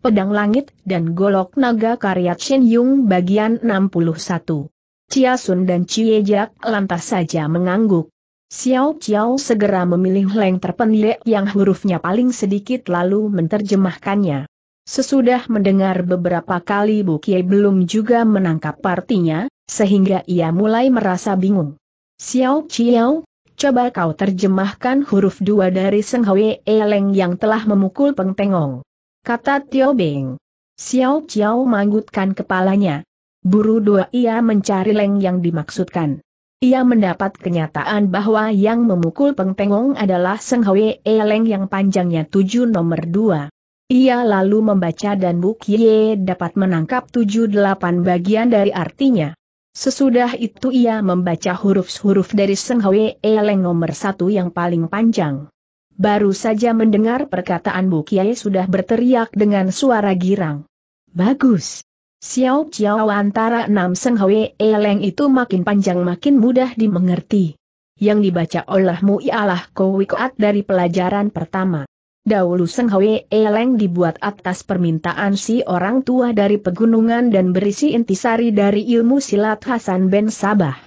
Pedang Langit, dan Golok Naga karya Chin Yung bagian 61. Chia Sun dan Cie Jak lantas saja mengangguk. Xiao Xiao segera memilih leng terpendek yang hurufnya paling sedikit lalu menerjemahkannya. Sesudah mendengar beberapa kali Bu Kie belum juga menangkap partinya, sehingga ia mulai merasa bingung. Xiao Xiao, coba kau terjemahkan huruf dua dari Seng Hwe Eleng yang telah memukul Peng Tengong kata Tio Bing. Xiao Xiao manggutkan kepalanya. Buru dua ia mencari leng yang dimaksudkan. Ia mendapat kenyataan bahwa yang memukul Peng Pengong adalah Seng Hwe E Leng yang panjangnya tujuh nomor dua. Ia lalu membaca dan Buk Ye dapat menangkap tujuh delapan bagian dari artinya. Sesudah itu ia membaca huruf-huruf dari Seng Hwe E Leng nomor satu yang paling panjang baru saja mendengar perkataan Bu Kiai sudah berteriak dengan suara girang. Bagus. Xiao Xiao antara enam Seng Hwe Eleng itu makin panjang makin mudah dimengerti. Yang dibaca olehmu ialah Kowikoat dari pelajaran pertama. Dahulu Seng Hwe Eleng dibuat atas permintaan si orang tua dari pegunungan dan berisi intisari dari ilmu silat Hasan Ben Sabah.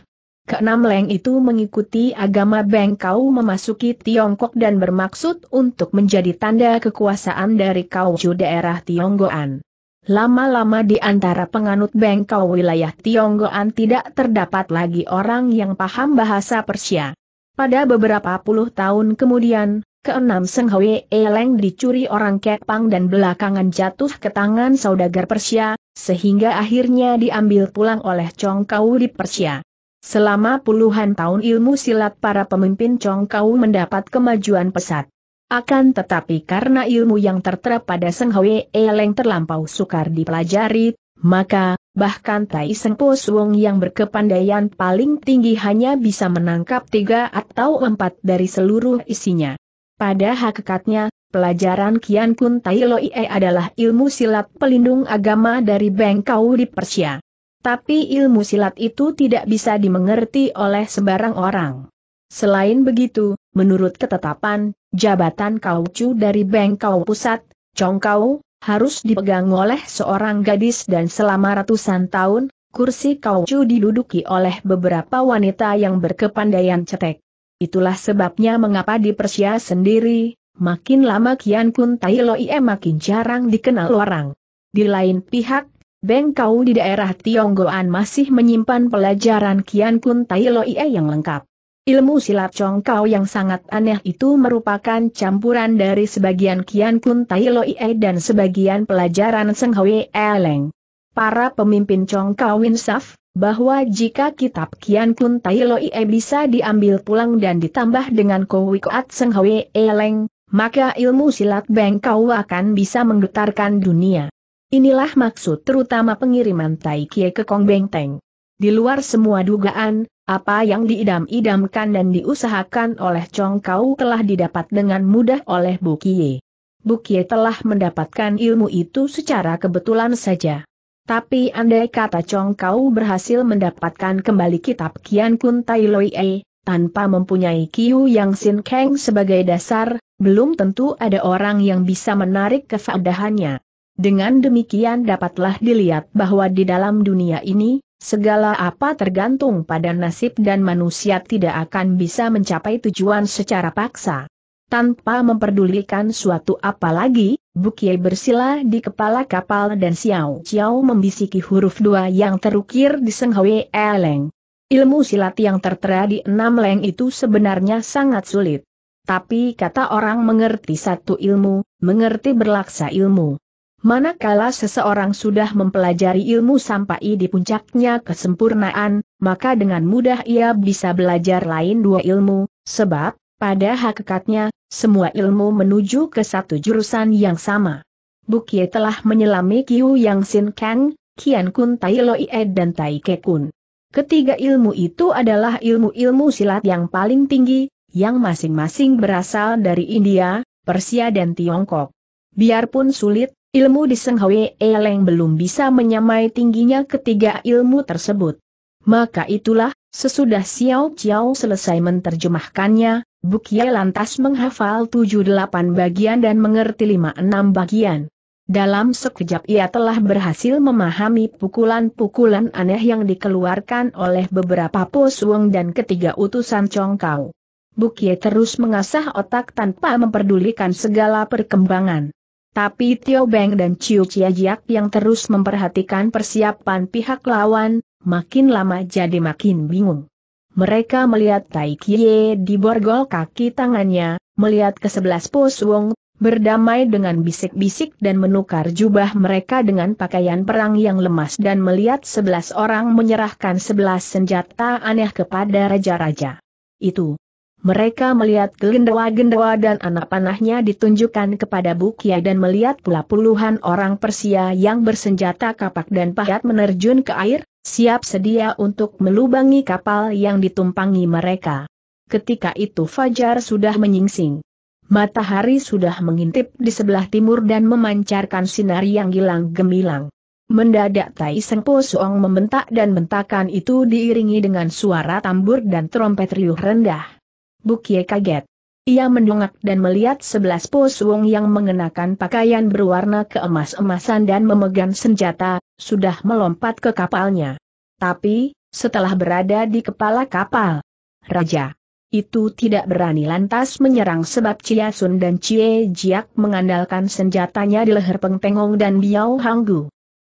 Keenam Leng itu mengikuti agama Bengkau memasuki Tiongkok dan bermaksud untuk menjadi tanda kekuasaan dari kauju daerah Tionggoan. Lama-lama di antara penganut Bengkau wilayah Tionggoan tidak terdapat lagi orang yang paham bahasa Persia. Pada beberapa puluh tahun kemudian, keenam Seng Hwe Eleng dicuri orang Kepang dan belakangan jatuh ke tangan saudagar Persia, sehingga akhirnya diambil pulang oleh Chong Kau di Persia. Selama puluhan tahun ilmu silat para pemimpin Congkau mendapat kemajuan pesat. Akan tetapi karena ilmu yang tertera pada Seng Hwe Eleng terlampau sukar dipelajari, maka, bahkan Tai Seng Po Suong yang berkepandaian paling tinggi hanya bisa menangkap tiga atau empat dari seluruh isinya. Pada hakikatnya, pelajaran Kian Kun Tai Loi adalah ilmu silat pelindung agama dari Bengkau di Persia. Tapi ilmu silat itu tidak bisa dimengerti oleh sembarang orang. Selain begitu, menurut ketetapan, jabatan kaucu dari Bengkau Pusat, Congkau, harus dipegang oleh seorang gadis dan selama ratusan tahun, kursi kaucu diduduki oleh beberapa wanita yang berkepandaian cetek. Itulah sebabnya mengapa di Persia sendiri, makin lama Kian Kun Tai Loi e makin jarang dikenal orang. Di lain pihak, Beng Kau di daerah Tionggoan masih menyimpan pelajaran Kian Kun Tai Loie yang lengkap. Ilmu silat Chong Kau yang sangat aneh itu merupakan campuran dari sebagian Kian Kun Tai Loie dan sebagian pelajaran Seng Hwe Eleng. Para pemimpin Chong Kau insaf bahwa jika kitab Kian Kun Tai Loie bisa diambil pulang dan ditambah dengan Kowi Koat Seng Hwe Eleng, maka ilmu silat Beng Kau akan bisa menggetarkan dunia. Inilah maksud terutama pengiriman Tai Kie ke Kong Bengteng. Di luar semua dugaan, apa yang diidam-idamkan dan diusahakan oleh Chong Kau telah didapat dengan mudah oleh Bu Kie. Bu Kie telah mendapatkan ilmu itu secara kebetulan saja. Tapi andai kata Chong Kau berhasil mendapatkan kembali kitab Kian Kun Tai Loi E, tanpa mempunyai Kiu Yang Sin Kang sebagai dasar, belum tentu ada orang yang bisa menarik kefaedahannya. Dengan demikian dapatlah dilihat bahwa di dalam dunia ini, segala apa tergantung pada nasib dan manusia tidak akan bisa mencapai tujuan secara paksa. Tanpa memperdulikan suatu apa lagi, Bukie bersila di kepala kapal dan Xiao Xiao membisiki huruf dua yang terukir di Senghawe Eleng. Ilmu silat yang tertera di enam leng itu sebenarnya sangat sulit. Tapi kata orang mengerti satu ilmu, mengerti berlaksa ilmu. Manakala seseorang sudah mempelajari ilmu sampai di puncaknya kesempurnaan, maka dengan mudah ia bisa belajar lain dua ilmu, sebab, pada hakikatnya, semua ilmu menuju ke satu jurusan yang sama. Bukie telah menyelami Kiu Yang Sin Kang, Kian Kun Tai Lo Ed dan Tai Ke Kun. Ketiga ilmu itu adalah ilmu-ilmu silat yang paling tinggi, yang masing-masing berasal dari India, Persia dan Tiongkok. Biarpun sulit, Ilmu di Seng Hwe Eleng belum bisa menyamai tingginya ketiga ilmu tersebut. Maka itulah, sesudah Xiao Xiao selesai menterjemahkannya, Bukia lantas menghafal 78 bagian dan mengerti 56 bagian. Dalam sekejap ia telah berhasil memahami pukulan-pukulan aneh yang dikeluarkan oleh beberapa posuang dan ketiga utusan Congkau. Bukie terus mengasah otak tanpa memperdulikan segala perkembangan. Tapi Tio Beng dan Chiu Chia Jiak yang terus memperhatikan persiapan pihak lawan, makin lama jadi makin bingung. Mereka melihat Tai Kie diborgol kaki tangannya, melihat ke sebelas pos Wong, berdamai dengan bisik-bisik dan menukar jubah mereka dengan pakaian perang yang lemas dan melihat sebelas orang menyerahkan sebelas senjata aneh kepada raja-raja. Itu, mereka melihat gendawa-gendawa dan anak panahnya ditunjukkan kepada Bukia dan melihat pula puluhan orang Persia yang bersenjata kapak dan pahat menerjun ke air, siap sedia untuk melubangi kapal yang ditumpangi mereka. Ketika itu Fajar sudah menyingsing. Matahari sudah mengintip di sebelah timur dan memancarkan sinar yang gilang gemilang. Mendadak Tai Seng Po Suong membentak dan bentakan itu diiringi dengan suara tambur dan trompet riuh rendah. Bukie kaget. Ia mendongak dan melihat sebelas posuong yang mengenakan pakaian berwarna keemas-emasan dan memegang senjata, sudah melompat ke kapalnya. Tapi, setelah berada di kepala kapal, Raja itu tidak berani lantas menyerang sebab Chia Sun dan Cie Jiak mengandalkan senjatanya di leher Peng Tengong dan Biao Hanggu.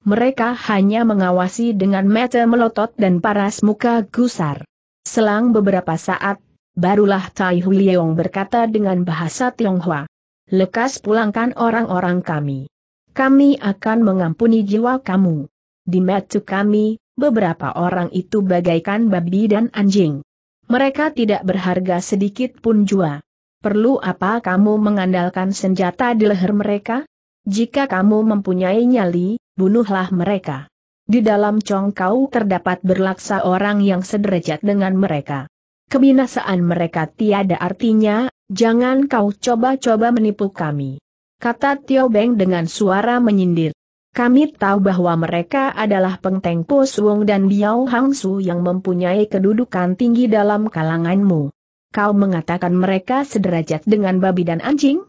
Mereka hanya mengawasi dengan mata melotot dan paras muka gusar. Selang beberapa saat Barulah Tai Hui Leong berkata dengan bahasa Tionghoa. Lekas pulangkan orang-orang kami. Kami akan mengampuni jiwa kamu. Di matu kami, beberapa orang itu bagaikan babi dan anjing. Mereka tidak berharga sedikit pun jua. Perlu apa kamu mengandalkan senjata di leher mereka? Jika kamu mempunyai nyali, bunuhlah mereka. Di dalam congkau terdapat berlaksa orang yang sederajat dengan mereka. Kebinasaan mereka tiada artinya, jangan kau coba-coba menipu kami. Kata Tio Beng dengan suara menyindir. Kami tahu bahwa mereka adalah Pengteng Po Suong dan Biao Hang Su yang mempunyai kedudukan tinggi dalam kalanganmu. Kau mengatakan mereka sederajat dengan babi dan anjing?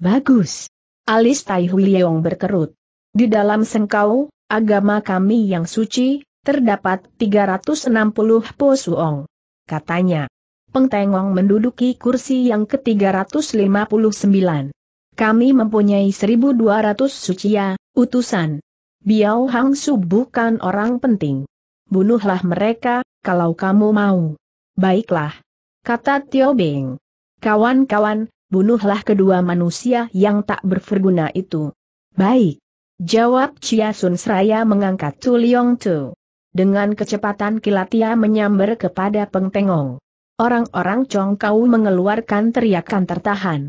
Bagus. Alis Tai Hui berkerut. Di dalam sengkau, agama kami yang suci, terdapat 360 Po Suong katanya. Tengong menduduki kursi yang ke-359. Kami mempunyai 1200 sucia, utusan. Biao Hang Su bukan orang penting. Bunuhlah mereka, kalau kamu mau. Baiklah. Kata Tio Beng. Kawan-kawan, bunuhlah kedua manusia yang tak berguna itu. Baik. Jawab Chia Sun Seraya mengangkat Tu Liong Tu. Dengan kecepatan kilat ia menyambar kepada Peng Tengong. Orang-orang Chongkau mengeluarkan teriakan tertahan.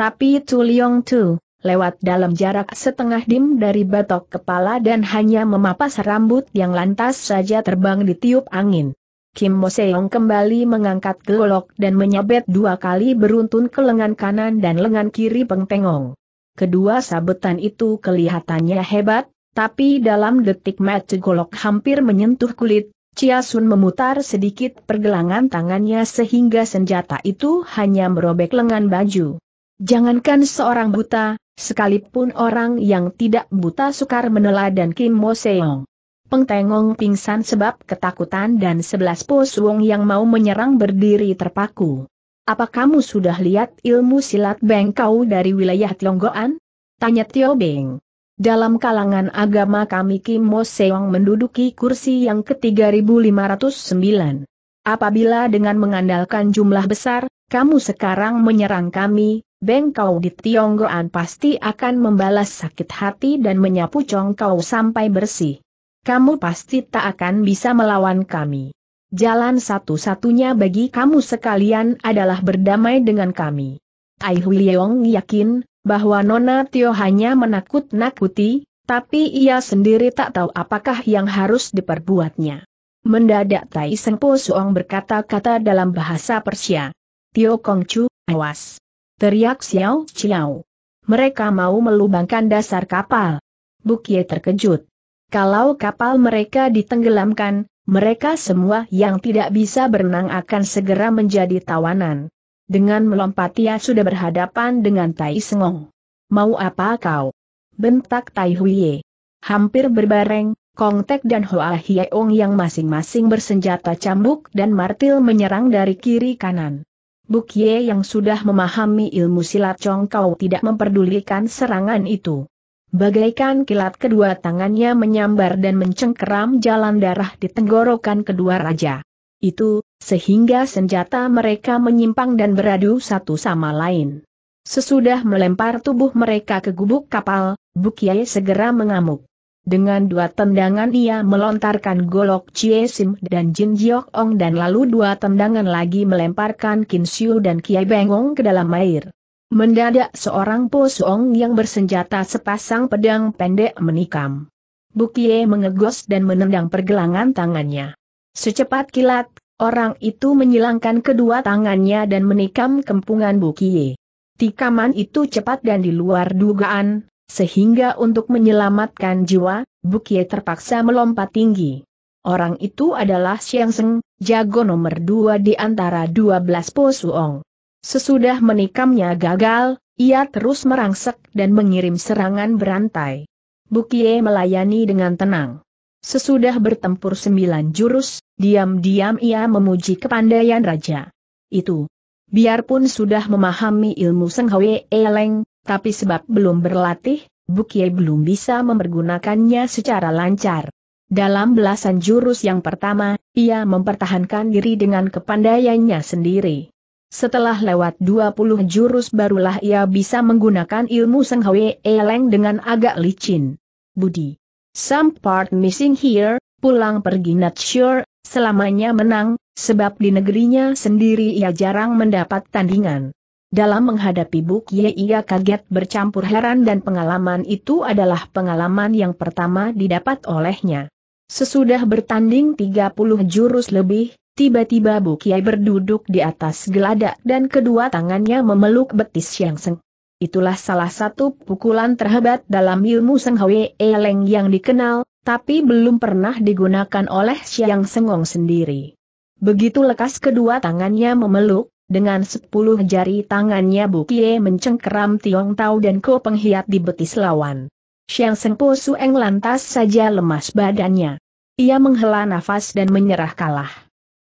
Tapi Tu Liong Tu, lewat dalam jarak setengah dim dari batok kepala dan hanya memapas rambut yang lantas saja terbang di tiup angin. Kim Mo Seong kembali mengangkat golok dan menyabet dua kali beruntun ke lengan kanan dan lengan kiri Peng Tengong. Kedua sabetan itu kelihatannya hebat, tapi dalam detik mata golok hampir menyentuh kulit, Chia Sun memutar sedikit pergelangan tangannya sehingga senjata itu hanya merobek lengan baju. Jangankan seorang buta, sekalipun orang yang tidak buta sukar meneladan Kim Mo Seong. Pengtengong pingsan sebab ketakutan dan sebelas posuong yang mau menyerang berdiri terpaku. Apa kamu sudah lihat ilmu silat bengkau dari wilayah Tlonggoan? Tanya Tio Beng. Dalam kalangan agama kami Kim Mo Seong menduduki kursi yang ke-3509. Apabila dengan mengandalkan jumlah besar, kamu sekarang menyerang kami, bengkau di Tionggoan pasti akan membalas sakit hati dan menyapu congkau Kau sampai bersih. Kamu pasti tak akan bisa melawan kami. Jalan satu-satunya bagi kamu sekalian adalah berdamai dengan kami. Ai Hui Leong yakin, bahwa Nona Tio hanya menakut-nakuti, tapi ia sendiri tak tahu apakah yang harus diperbuatnya. Mendadak Tai Seng Po Suong berkata-kata dalam bahasa Persia. Tio Kong Chu, awas. Teriak Xiao Chiao. Mereka mau melubangkan dasar kapal. Bukie terkejut. Kalau kapal mereka ditenggelamkan, mereka semua yang tidak bisa berenang akan segera menjadi tawanan. Dengan melompat ia sudah berhadapan dengan Tai Sengong. Mau apa kau? Bentak Tai Huiye. Hampir berbareng, Kong Tek dan Hoa Hyeong yang masing-masing bersenjata cambuk dan martil menyerang dari kiri kanan. Buk Ye yang sudah memahami ilmu silat Chong Kau tidak memperdulikan serangan itu. Bagaikan kilat kedua tangannya menyambar dan mencengkeram jalan darah di tenggorokan kedua raja. Itu, sehingga senjata mereka menyimpang dan beradu satu sama lain. Sesudah melempar tubuh mereka ke gubuk kapal, Bukiai segera mengamuk. Dengan dua tendangan ia melontarkan golok Chie Sim dan Jin Jiok Ong dan lalu dua tendangan lagi melemparkan Kin Siu dan Kiai Bengong ke dalam air. Mendadak seorang Po Suong yang bersenjata sepasang pedang pendek menikam. Bukie mengegos dan menendang pergelangan tangannya. Secepat kilat, Orang itu menyilangkan kedua tangannya dan menikam kempungan Bukie. Tikaman itu cepat dan di luar dugaan, sehingga untuk menyelamatkan jiwa, Bukie terpaksa melompat tinggi. Orang itu adalah Xiang Seng, jago nomor dua di antara dua belas posuong. Sesudah menikamnya gagal, ia terus merangsek dan mengirim serangan berantai. Bukie melayani dengan tenang. Sesudah bertempur sembilan jurus, diam-diam ia memuji kepandaian raja. Itu. Biarpun sudah memahami ilmu Seng Hwe Eleng, tapi sebab belum berlatih, Bukie belum bisa mempergunakannya secara lancar. Dalam belasan jurus yang pertama, ia mempertahankan diri dengan kepandaiannya sendiri. Setelah lewat 20 jurus barulah ia bisa menggunakan ilmu Seng Hwe Eleng dengan agak licin. Budi Some part missing here, pulang pergi not sure, selamanya menang, sebab di negerinya sendiri ia jarang mendapat tandingan. Dalam menghadapi Buk Ye ia kaget bercampur heran dan pengalaman itu adalah pengalaman yang pertama didapat olehnya. Sesudah bertanding 30 jurus lebih, tiba-tiba Buk Ye berduduk di atas geladak dan kedua tangannya memeluk betis Yang Seng. Itulah salah satu pukulan terhebat dalam ilmu Seng Hwe Eleng yang dikenal, tapi belum pernah digunakan oleh Siang Sengong sendiri. Begitu lekas kedua tangannya memeluk, dengan sepuluh jari tangannya Bukie mencengkeram Tiong Tau dan Ko penghiat di betis lawan. Siang Seng Po Sueng lantas saja lemas badannya. Ia menghela nafas dan menyerah kalah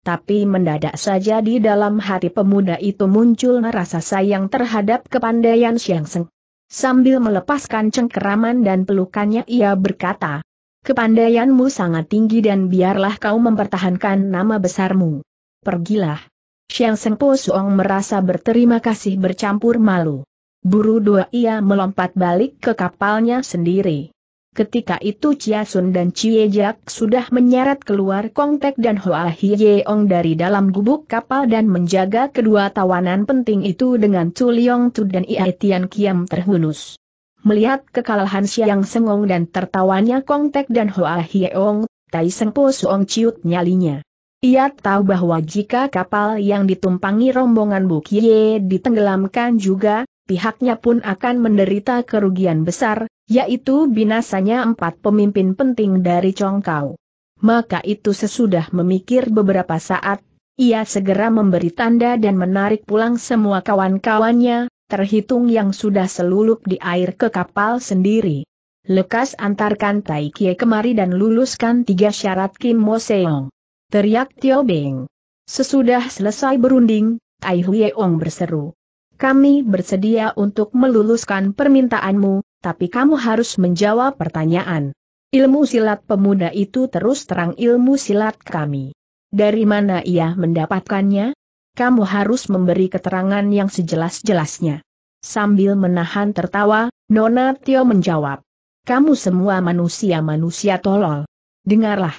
tapi mendadak saja di dalam hati pemuda itu muncul rasa sayang terhadap kepandaian Xiang Seng. Sambil melepaskan cengkeraman dan pelukannya ia berkata, Kepandaianmu sangat tinggi dan biarlah kau mempertahankan nama besarmu. Pergilah. Xiang Seng Po Suong merasa berterima kasih bercampur malu. Buru dua ia melompat balik ke kapalnya sendiri. Ketika itu Chia Sun dan Chie Jak sudah menyeret keluar Kong Tek dan Hoa Hyeong dari dalam gubuk kapal dan menjaga kedua tawanan penting itu dengan Chu Leong Tu dan Ia Tian Kiam terhunus. Melihat kekalahan Siang Sengong dan tertawanya Kong Tek dan Hoa Hyeong, Tai Seng Po Suong ciut nyalinya. Ia tahu bahwa jika kapal yang ditumpangi rombongan Bukie ditenggelamkan juga, pihaknya pun akan menderita kerugian besar, yaitu binasanya empat pemimpin penting dari Congkau. Maka itu sesudah memikir beberapa saat, ia segera memberi tanda dan menarik pulang semua kawan-kawannya, terhitung yang sudah selulup di air ke kapal sendiri. Lekas antarkan Tai Kie kemari dan luluskan tiga syarat Kim Mo Seong. Teriak Tio Beng. Sesudah selesai berunding, Tai Hui Ong berseru. Kami bersedia untuk meluluskan permintaanmu, tapi kamu harus menjawab pertanyaan. Ilmu silat pemuda itu terus terang ilmu silat kami. Dari mana ia mendapatkannya? Kamu harus memberi keterangan yang sejelas-jelasnya. Sambil menahan tertawa, Nona Tio menjawab. Kamu semua manusia-manusia tolol. Dengarlah.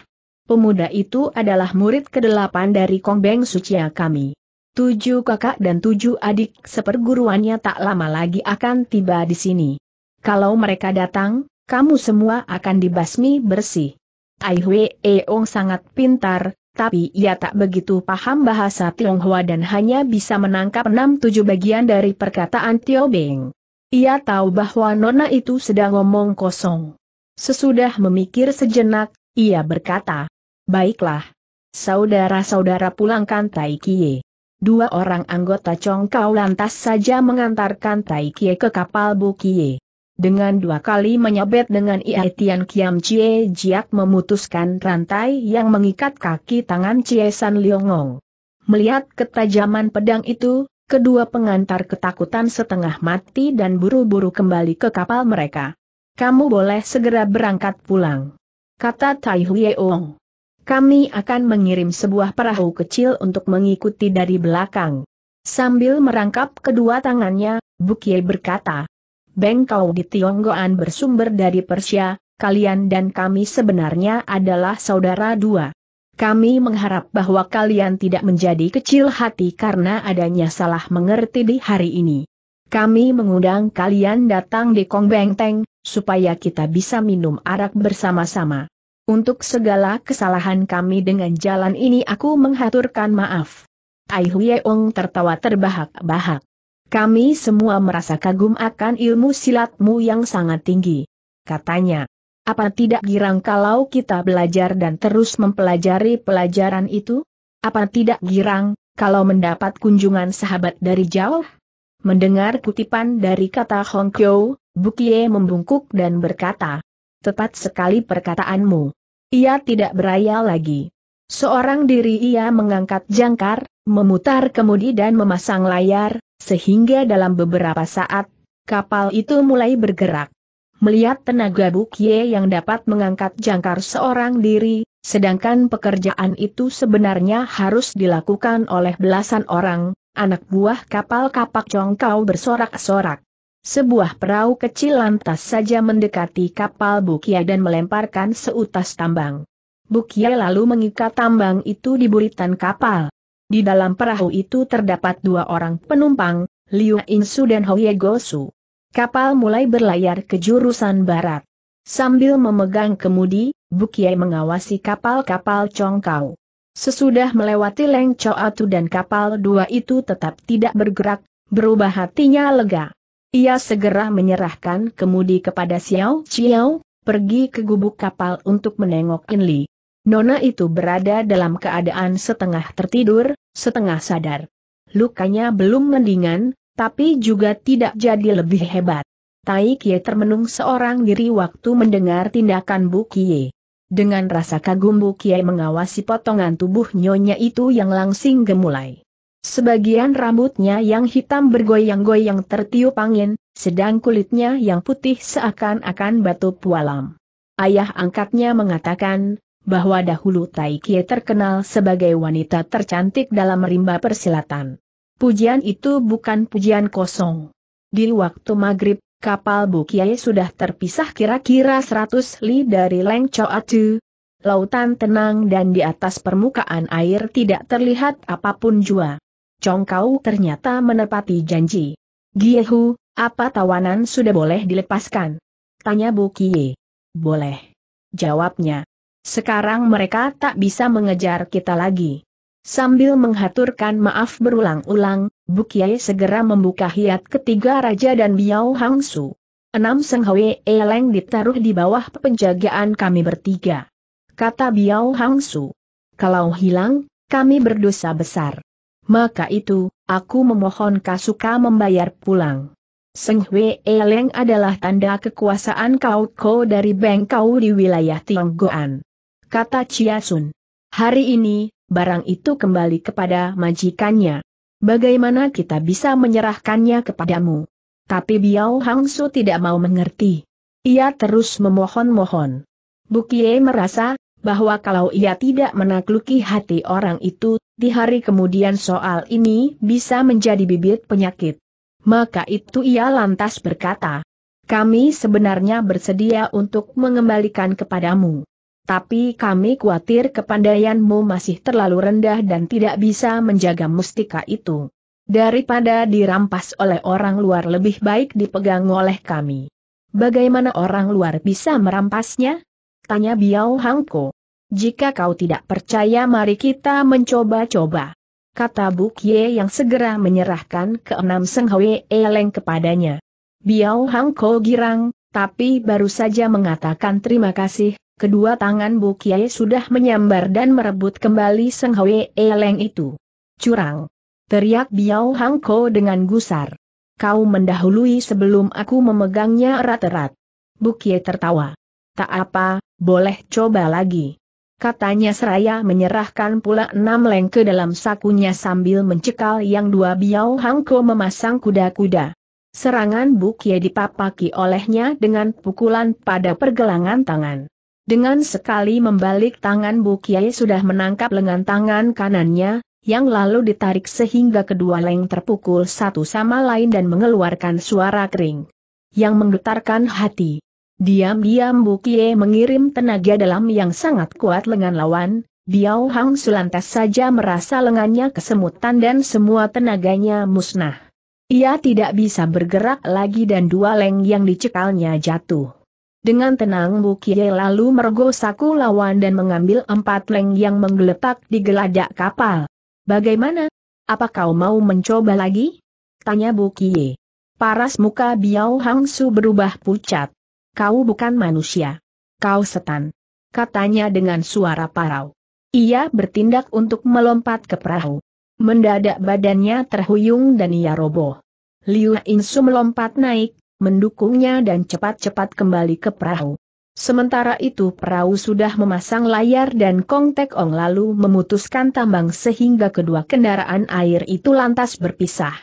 Pemuda itu adalah murid kedelapan dari Kongbeng Suciya kami. Tujuh kakak dan tujuh adik seperguruannya tak lama lagi akan tiba di sini. Kalau mereka datang, kamu semua akan dibasmi bersih. Tai Hui Eong sangat pintar, tapi ia tak begitu paham bahasa Tionghoa dan hanya bisa menangkap enam tujuh bagian dari perkataan Tio Beng. Ia tahu bahwa Nona itu sedang ngomong kosong. Sesudah memikir sejenak, ia berkata, Baiklah. Saudara-saudara pulangkan Tai Kie. Dua orang anggota Congkau lantas saja mengantarkan Tai Kie ke kapal Bu Dengan dua kali menyabet dengan Ia Tian Kiam Cie Jiak memutuskan rantai yang mengikat kaki tangan Cie San Liongong. Melihat ketajaman pedang itu, kedua pengantar ketakutan setengah mati dan buru-buru kembali ke kapal mereka. Kamu boleh segera berangkat pulang. Kata Tai Hui Ong kami akan mengirim sebuah perahu kecil untuk mengikuti dari belakang. Sambil merangkap kedua tangannya, Bukie berkata, Bengkau di Tionggoan bersumber dari Persia, kalian dan kami sebenarnya adalah saudara dua. Kami mengharap bahwa kalian tidak menjadi kecil hati karena adanya salah mengerti di hari ini. Kami mengundang kalian datang di Kong Beng supaya kita bisa minum arak bersama-sama. Untuk segala kesalahan kami dengan jalan ini aku menghaturkan maaf. Ai Huyeong tertawa terbahak-bahak. Kami semua merasa kagum akan ilmu silatmu yang sangat tinggi. Katanya, apa tidak girang kalau kita belajar dan terus mempelajari pelajaran itu? Apa tidak girang, kalau mendapat kunjungan sahabat dari jauh? Mendengar kutipan dari kata Hong Kyo, Bukie membungkuk dan berkata, tepat sekali perkataanmu. Ia tidak berayal lagi. Seorang diri ia mengangkat jangkar, memutar kemudi dan memasang layar, sehingga dalam beberapa saat, kapal itu mulai bergerak. Melihat tenaga Bukye yang dapat mengangkat jangkar seorang diri, sedangkan pekerjaan itu sebenarnya harus dilakukan oleh belasan orang, anak buah kapal kapak congkau bersorak-sorak. Sebuah perahu kecil lantas saja mendekati kapal Bukia dan melemparkan seutas tambang. Bukia lalu mengikat tambang itu di buritan kapal. Di dalam perahu itu terdapat dua orang penumpang, Liu Insu dan Hoye Gosu. Kapal mulai berlayar ke jurusan barat. Sambil memegang kemudi, Bukia mengawasi kapal-kapal Congkau. Sesudah melewati Leng Choatu dan kapal dua itu tetap tidak bergerak, berubah hatinya lega. Ia segera menyerahkan kemudi kepada Xiao Xiao, pergi ke gubuk kapal untuk menengok Li. Nona itu berada dalam keadaan setengah tertidur, setengah sadar. Lukanya belum mendingan, tapi juga tidak jadi lebih hebat. Tai Kie termenung seorang diri waktu mendengar tindakan Bu Kie. Dengan rasa kagum Bu Kie mengawasi potongan tubuh nyonya itu yang langsing gemulai. Sebagian rambutnya yang hitam bergoyang-goyang tertiup angin, sedang kulitnya yang putih seakan-akan batu pualam. Ayah angkatnya mengatakan, bahwa dahulu Taikie terkenal sebagai wanita tercantik dalam rimba persilatan. Pujian itu bukan pujian kosong. Di waktu maghrib, kapal Bukiai sudah terpisah kira-kira 100 li dari Leng Choatu, lautan tenang dan di atas permukaan air tidak terlihat apapun jua. Congkau ternyata menepati janji. Giehu, apa tawanan sudah boleh dilepaskan? Tanya Bu Kie. Boleh. Jawabnya. Sekarang mereka tak bisa mengejar kita lagi. Sambil menghaturkan maaf berulang-ulang, Bu Kiai segera membuka hiat ketiga Raja dan Biao Hangsu. Enam Seng Hwe Eleng ditaruh di bawah penjagaan kami bertiga. Kata Biao Hangsu. Kalau hilang, kami berdosa besar. Maka itu, aku memohon Kasuka membayar pulang. Seng Hwe Eleng adalah tanda kekuasaan Kau Ko dari Bengkau di wilayah Tionggoan. Kata Chia Sun. Hari ini, barang itu kembali kepada majikannya. Bagaimana kita bisa menyerahkannya kepadamu? Tapi Biao Hang tidak mau mengerti. Ia terus memohon-mohon. Bukie merasa, bahwa kalau ia tidak menakluki hati orang itu, di hari kemudian soal ini bisa menjadi bibit penyakit. Maka itu ia lantas berkata, kami sebenarnya bersedia untuk mengembalikan kepadamu. Tapi kami khawatir kepandaianmu masih terlalu rendah dan tidak bisa menjaga mustika itu. Daripada dirampas oleh orang luar lebih baik dipegang oleh kami. Bagaimana orang luar bisa merampasnya? Tanya Biao Hangko. Jika kau tidak percaya mari kita mencoba-coba. Kata Bukye yang segera menyerahkan keenam Seng Hwe Eleng kepadanya. Biao Hangko girang, tapi baru saja mengatakan terima kasih, kedua tangan Bu Kiai sudah menyambar dan merebut kembali Seng Hwe Eleng itu. Curang! Teriak Biao Hangko dengan gusar. Kau mendahului sebelum aku memegangnya erat-erat. Bu Kiai tertawa. Tak apa, boleh coba lagi. Katanya seraya menyerahkan pula enam leng ke dalam sakunya sambil mencekal yang dua biau hangko memasang kuda-kuda. Serangan Bukie dipapaki olehnya dengan pukulan pada pergelangan tangan. Dengan sekali membalik tangan Bukie sudah menangkap lengan tangan kanannya, yang lalu ditarik sehingga kedua leng terpukul satu sama lain dan mengeluarkan suara kering. Yang menggetarkan hati. Diam-diam Bukie mengirim tenaga dalam yang sangat kuat lengan lawan, Biao Hang Sulantas saja merasa lengannya kesemutan dan semua tenaganya musnah. Ia tidak bisa bergerak lagi dan dua leng yang dicekalnya jatuh. Dengan tenang Bukie lalu mergo saku lawan dan mengambil empat leng yang menggeletak di geladak kapal. Bagaimana? Apa kau mau mencoba lagi? Tanya Bukie. Paras muka Biao Hang Su berubah pucat kau bukan manusia. Kau setan. Katanya dengan suara parau. Ia bertindak untuk melompat ke perahu. Mendadak badannya terhuyung dan ia roboh. Liu Insu melompat naik, mendukungnya dan cepat-cepat kembali ke perahu. Sementara itu perahu sudah memasang layar dan Kong Tek Ong lalu memutuskan tambang sehingga kedua kendaraan air itu lantas berpisah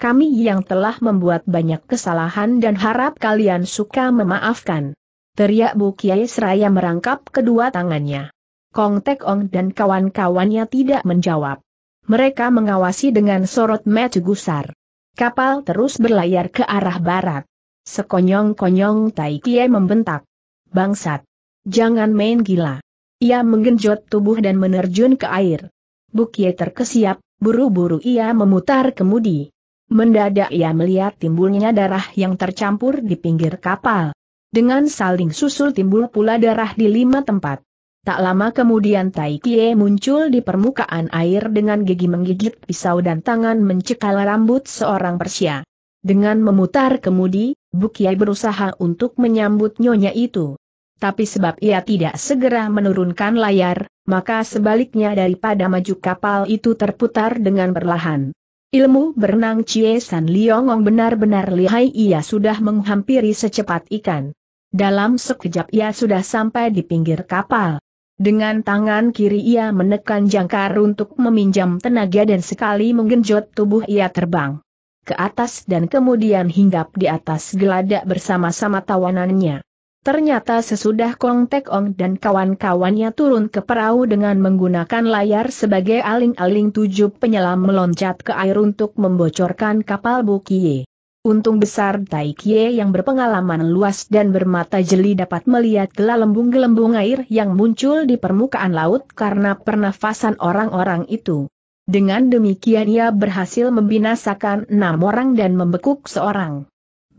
kami yang telah membuat banyak kesalahan dan harap kalian suka memaafkan. Teriak Bu Kiai seraya merangkap kedua tangannya. Kong Tek Ong dan kawan-kawannya tidak menjawab. Mereka mengawasi dengan sorot mata gusar. Kapal terus berlayar ke arah barat. Sekonyong-konyong Tai Kiai membentak. Bangsat! Jangan main gila! Ia menggenjot tubuh dan menerjun ke air. Bu Kiai terkesiap, buru-buru ia memutar kemudi. Mendadak ia melihat timbulnya darah yang tercampur di pinggir kapal. Dengan saling susul timbul pula darah di lima tempat. Tak lama kemudian Tai Kie muncul di permukaan air dengan gigi menggigit pisau dan tangan mencekal rambut seorang Persia. Dengan memutar kemudi, Bukiai berusaha untuk menyambut nyonya itu. Tapi sebab ia tidak segera menurunkan layar, maka sebaliknya daripada maju kapal itu terputar dengan perlahan. Ilmu berenang Chie San Liongong benar-benar lihai ia sudah menghampiri secepat ikan. Dalam sekejap ia sudah sampai di pinggir kapal. Dengan tangan kiri ia menekan jangkar untuk meminjam tenaga dan sekali menggenjot tubuh ia terbang ke atas dan kemudian hinggap di atas geladak bersama-sama tawanannya. Ternyata sesudah Kong Tek Ong dan kawan-kawannya turun ke perahu dengan menggunakan layar sebagai aling-aling tujuh penyelam meloncat ke air untuk membocorkan kapal Bukie. Untung besar Tai Kie yang berpengalaman luas dan bermata jeli dapat melihat gelembung-gelembung air yang muncul di permukaan laut karena pernafasan orang-orang itu. Dengan demikian ia berhasil membinasakan enam orang dan membekuk seorang.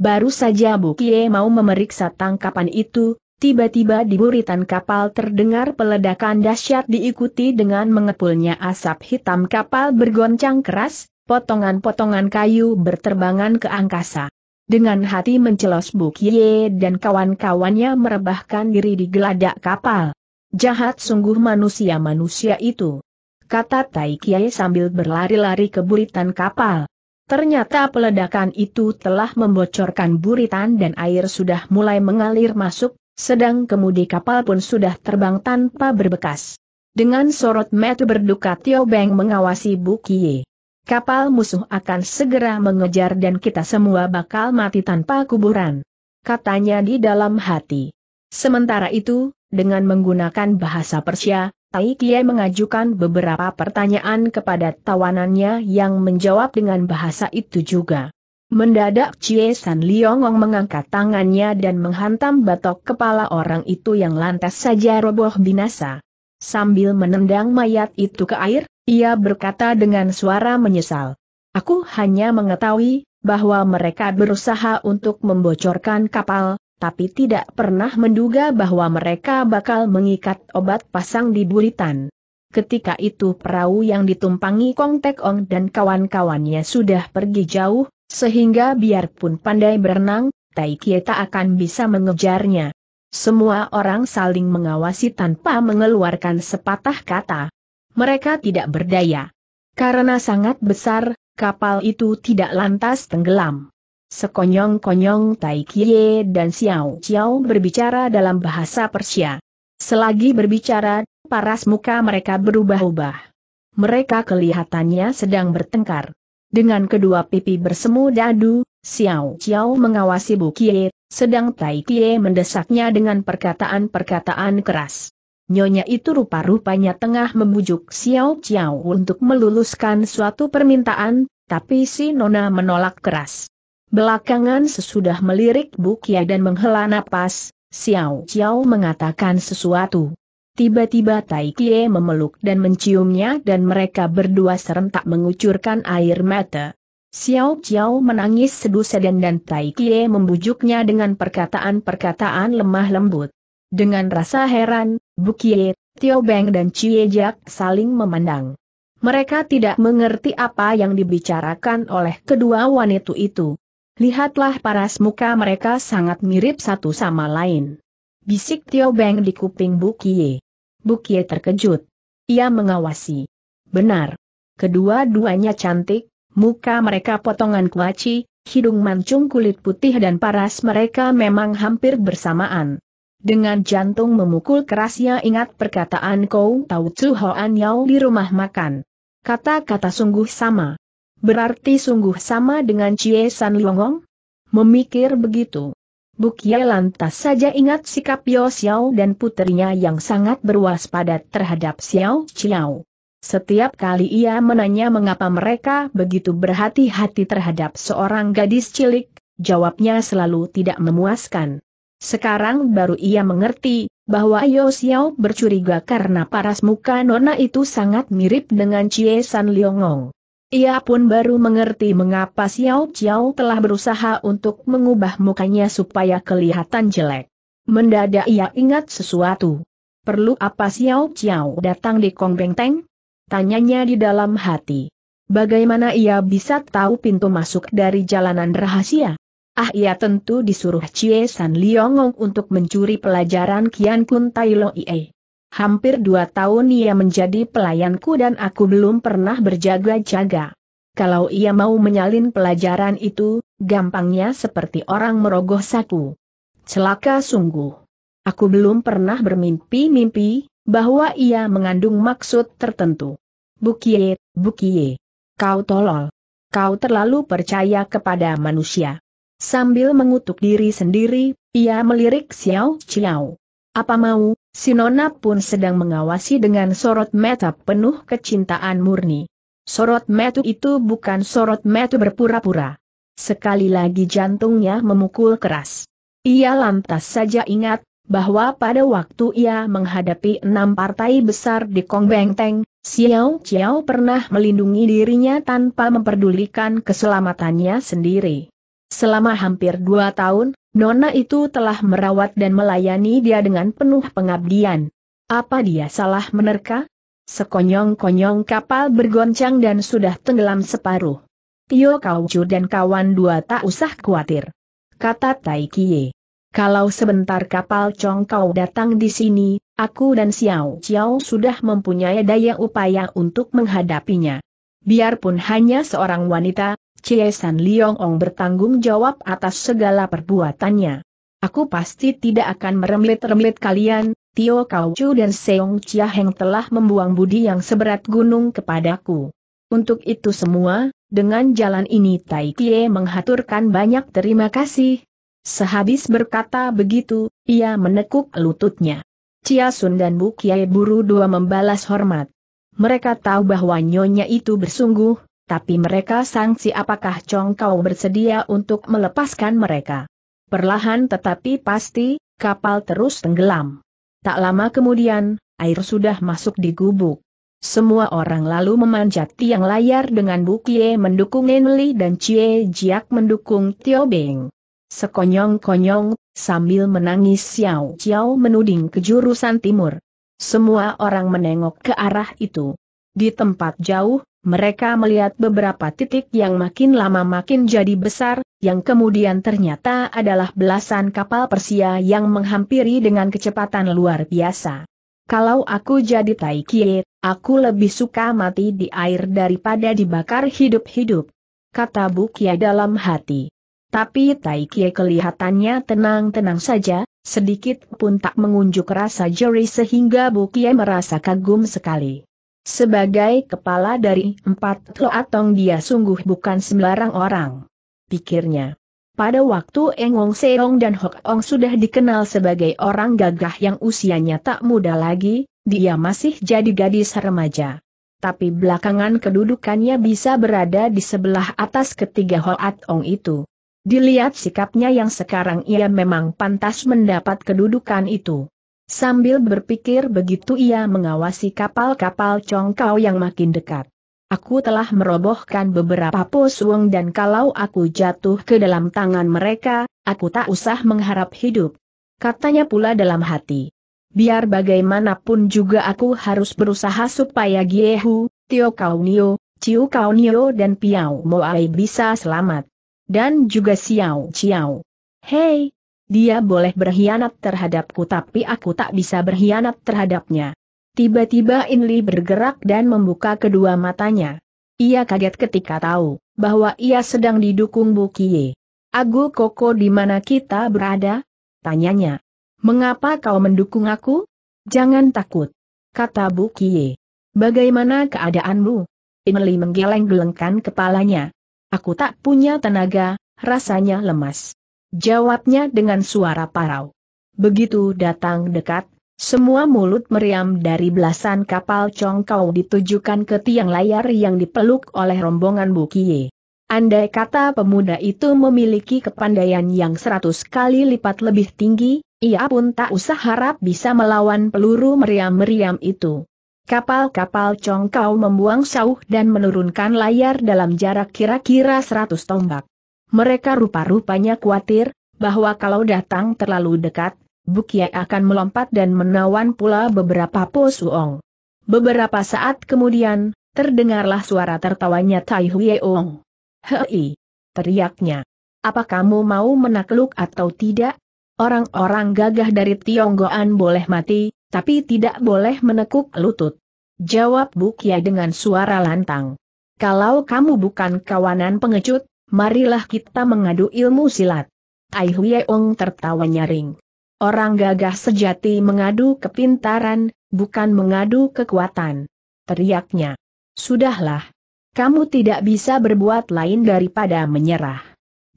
Baru saja Bukie mau memeriksa tangkapan itu, tiba-tiba di buritan kapal terdengar peledakan dahsyat diikuti dengan mengepulnya asap hitam kapal bergoncang keras, potongan-potongan kayu berterbangan ke angkasa. Dengan hati mencelos Bukie dan kawan-kawannya merebahkan diri di geladak kapal. Jahat sungguh manusia-manusia itu. Kata Tai Kiai sambil berlari-lari ke buritan kapal. Ternyata peledakan itu telah membocorkan buritan dan air sudah mulai mengalir masuk, sedang kemudi kapal pun sudah terbang tanpa berbekas. Dengan sorot mata berduka Tio Beng mengawasi Bukie. Kapal musuh akan segera mengejar dan kita semua bakal mati tanpa kuburan. Katanya di dalam hati. Sementara itu, dengan menggunakan bahasa Persia, Tai Kie mengajukan beberapa pertanyaan kepada tawanannya yang menjawab dengan bahasa itu juga. Mendadak Chie San Liongong mengangkat tangannya dan menghantam batok kepala orang itu yang lantas saja roboh binasa. Sambil menendang mayat itu ke air, ia berkata dengan suara menyesal. Aku hanya mengetahui bahwa mereka berusaha untuk membocorkan kapal, tapi tidak pernah menduga bahwa mereka bakal mengikat obat pasang di buritan. Ketika itu perahu yang ditumpangi Kong Tek Ong dan kawan-kawannya sudah pergi jauh, sehingga biarpun pandai berenang, Tai Kie tak akan bisa mengejarnya. Semua orang saling mengawasi tanpa mengeluarkan sepatah kata. Mereka tidak berdaya. Karena sangat besar, kapal itu tidak lantas tenggelam. Sekonyong-konyong Tai Kie dan Xiao Xiao berbicara dalam bahasa Persia. Selagi berbicara, paras muka mereka berubah-ubah. Mereka kelihatannya sedang bertengkar. Dengan kedua pipi bersemu dadu, Xiao Xiao mengawasi Bu Kie, sedang Tai Kie mendesaknya dengan perkataan-perkataan keras. Nyonya itu rupa-rupanya tengah membujuk Xiao Xiao untuk meluluskan suatu permintaan, tapi si Nona menolak keras. Belakangan sesudah melirik Bukia ya dan menghela napas, Xiao Xiao mengatakan sesuatu. Tiba-tiba Tai Kie memeluk dan menciumnya dan mereka berdua serentak mengucurkan air mata. Xiao Xiao menangis sedu sedan dan Tai Kie membujuknya dengan perkataan-perkataan lemah lembut. Dengan rasa heran, Bukie, Tio Beng dan Chie Jak saling memandang. Mereka tidak mengerti apa yang dibicarakan oleh kedua wanita itu. Lihatlah paras muka mereka sangat mirip satu sama lain. Bisik Tio Beng di kuping Bukie. Bukie terkejut. Ia mengawasi. Benar. Kedua-duanya cantik, muka mereka potongan kuaci, hidung mancung kulit putih dan paras mereka memang hampir bersamaan. Dengan jantung memukul kerasnya ingat perkataan kau tahu Chu Hoan Yao di rumah makan. Kata-kata sungguh sama. Berarti sungguh sama dengan Chie San Longong? Memikir begitu. Bukye lantas saja ingat sikap Yo Xiao dan putrinya yang sangat berwaspada terhadap Xiao Xiao. Setiap kali ia menanya mengapa mereka begitu berhati-hati terhadap seorang gadis cilik, jawabnya selalu tidak memuaskan. Sekarang baru ia mengerti, bahwa Yo Xiao bercuriga karena paras muka Nona itu sangat mirip dengan Chie San Liongong. Ia pun baru mengerti mengapa Xiao Xiao telah berusaha untuk mengubah mukanya supaya kelihatan jelek. Mendadak ia ingat sesuatu. Perlu apa Xiao Xiao datang di Kong Beng Teng? Tanyanya di dalam hati. Bagaimana ia bisa tahu pintu masuk dari jalanan rahasia? Ah ia tentu disuruh Chie San Liongong untuk mencuri pelajaran Kian Kun Tai Lo Ie. Hampir dua tahun ia menjadi pelayanku dan aku belum pernah berjaga-jaga. Kalau ia mau menyalin pelajaran itu, gampangnya seperti orang merogoh saku. Celaka sungguh. Aku belum pernah bermimpi-mimpi, bahwa ia mengandung maksud tertentu. Bukie, Bukie. Kau tolol. Kau terlalu percaya kepada manusia. Sambil mengutuk diri sendiri, ia melirik Xiao Xiao. Apa mau, Sinona pun sedang mengawasi dengan sorot mata penuh kecintaan murni. Sorot mata itu bukan sorot mata berpura-pura. Sekali lagi jantungnya memukul keras. Ia lantas saja ingat, bahwa pada waktu ia menghadapi enam partai besar di Kong Bengteng, Xiao Chiao pernah melindungi dirinya tanpa memperdulikan keselamatannya sendiri. Selama hampir dua tahun, Nona itu telah merawat dan melayani dia dengan penuh pengabdian. Apa dia salah menerka? Sekonyong-konyong kapal bergoncang dan sudah tenggelam separuh. Tio Kaucu dan kawan dua tak usah khawatir. Kata Tai Kie. Kalau sebentar kapal Congkau datang di sini, aku dan Xiao Xiao sudah mempunyai daya upaya untuk menghadapinya. Biarpun hanya seorang wanita, Chie San Leong bertanggung jawab atas segala perbuatannya. Aku pasti tidak akan meremlit-remlit kalian, Tio Kau Chu dan Seong Chia Heng telah membuang budi yang seberat gunung kepadaku. Untuk itu semua, dengan jalan ini Tai Kie menghaturkan banyak terima kasih. Sehabis berkata begitu, ia menekuk lututnya. Chia Sun dan Bu Kie Buru dua membalas hormat. Mereka tahu bahwa nyonya itu bersungguh, tapi mereka sangsi apakah Chong Kau bersedia untuk melepaskan mereka. Perlahan tetapi pasti, kapal terus tenggelam. Tak lama kemudian, air sudah masuk di gubuk. Semua orang lalu memanjat tiang layar dengan Kie mendukung Enli dan Cie Jiak mendukung Tio Beng. Sekonyong-konyong, sambil menangis Xiao Xiao menuding ke jurusan timur. Semua orang menengok ke arah itu. Di tempat jauh, mereka melihat beberapa titik yang makin lama makin jadi besar, yang kemudian ternyata adalah belasan kapal Persia yang menghampiri dengan kecepatan luar biasa. Kalau aku jadi Taikie, aku lebih suka mati di air daripada dibakar hidup-hidup. Kata Bukia dalam hati. Tapi Taikie kelihatannya tenang-tenang saja, sedikit pun tak mengunjuk rasa jeri sehingga Bukia merasa kagum sekali. Sebagai kepala dari empat loatong dia sungguh bukan sembarang orang. Pikirnya. Pada waktu Engong Seong dan Hok Ong sudah dikenal sebagai orang gagah yang usianya tak muda lagi, dia masih jadi gadis remaja. Tapi belakangan kedudukannya bisa berada di sebelah atas ketiga Hoat Ong itu. Dilihat sikapnya yang sekarang ia memang pantas mendapat kedudukan itu. Sambil berpikir begitu ia mengawasi kapal-kapal congkau yang makin dekat. Aku telah merobohkan beberapa pos wong dan kalau aku jatuh ke dalam tangan mereka, aku tak usah mengharap hidup. Katanya pula dalam hati. Biar bagaimanapun juga aku harus berusaha supaya Giehu, Tio Kaunio, Ciu Kaunio dan Piao Moai bisa selamat. Dan juga Xiao Ciao. Hei, dia boleh berkhianat terhadapku tapi aku tak bisa berkhianat terhadapnya. Tiba-tiba Inli bergerak dan membuka kedua matanya. Ia kaget ketika tahu bahwa ia sedang didukung Bu Bukie. Agu Koko di mana kita berada? Tanyanya. Mengapa kau mendukung aku? Jangan takut. Kata Bu Bukie. Bagaimana keadaanmu? Inli menggeleng-gelengkan kepalanya. Aku tak punya tenaga, rasanya lemas. Jawabnya dengan suara parau. Begitu datang dekat, semua mulut meriam dari belasan kapal congkau ditujukan ke tiang layar yang dipeluk oleh rombongan Bukie. Andai kata pemuda itu memiliki kepandaian yang seratus kali lipat lebih tinggi, ia pun tak usah harap bisa melawan peluru meriam-meriam itu. Kapal-kapal congkau membuang sauh dan menurunkan layar dalam jarak kira-kira seratus tombak. Mereka rupa-rupanya khawatir, bahwa kalau datang terlalu dekat, Bukia akan melompat dan menawan pula beberapa posuong. Beberapa saat kemudian, terdengarlah suara tertawanya Tai Ong. Hei! teriaknya. Apa kamu mau menakluk atau tidak? Orang-orang gagah dari Tionggoan boleh mati, tapi tidak boleh menekuk lutut. Jawab Bukia dengan suara lantang. Kalau kamu bukan kawanan pengecut, marilah kita mengadu ilmu silat. Ai Huyeong tertawa nyaring. Orang gagah sejati mengadu kepintaran, bukan mengadu kekuatan. Teriaknya. Sudahlah. Kamu tidak bisa berbuat lain daripada menyerah.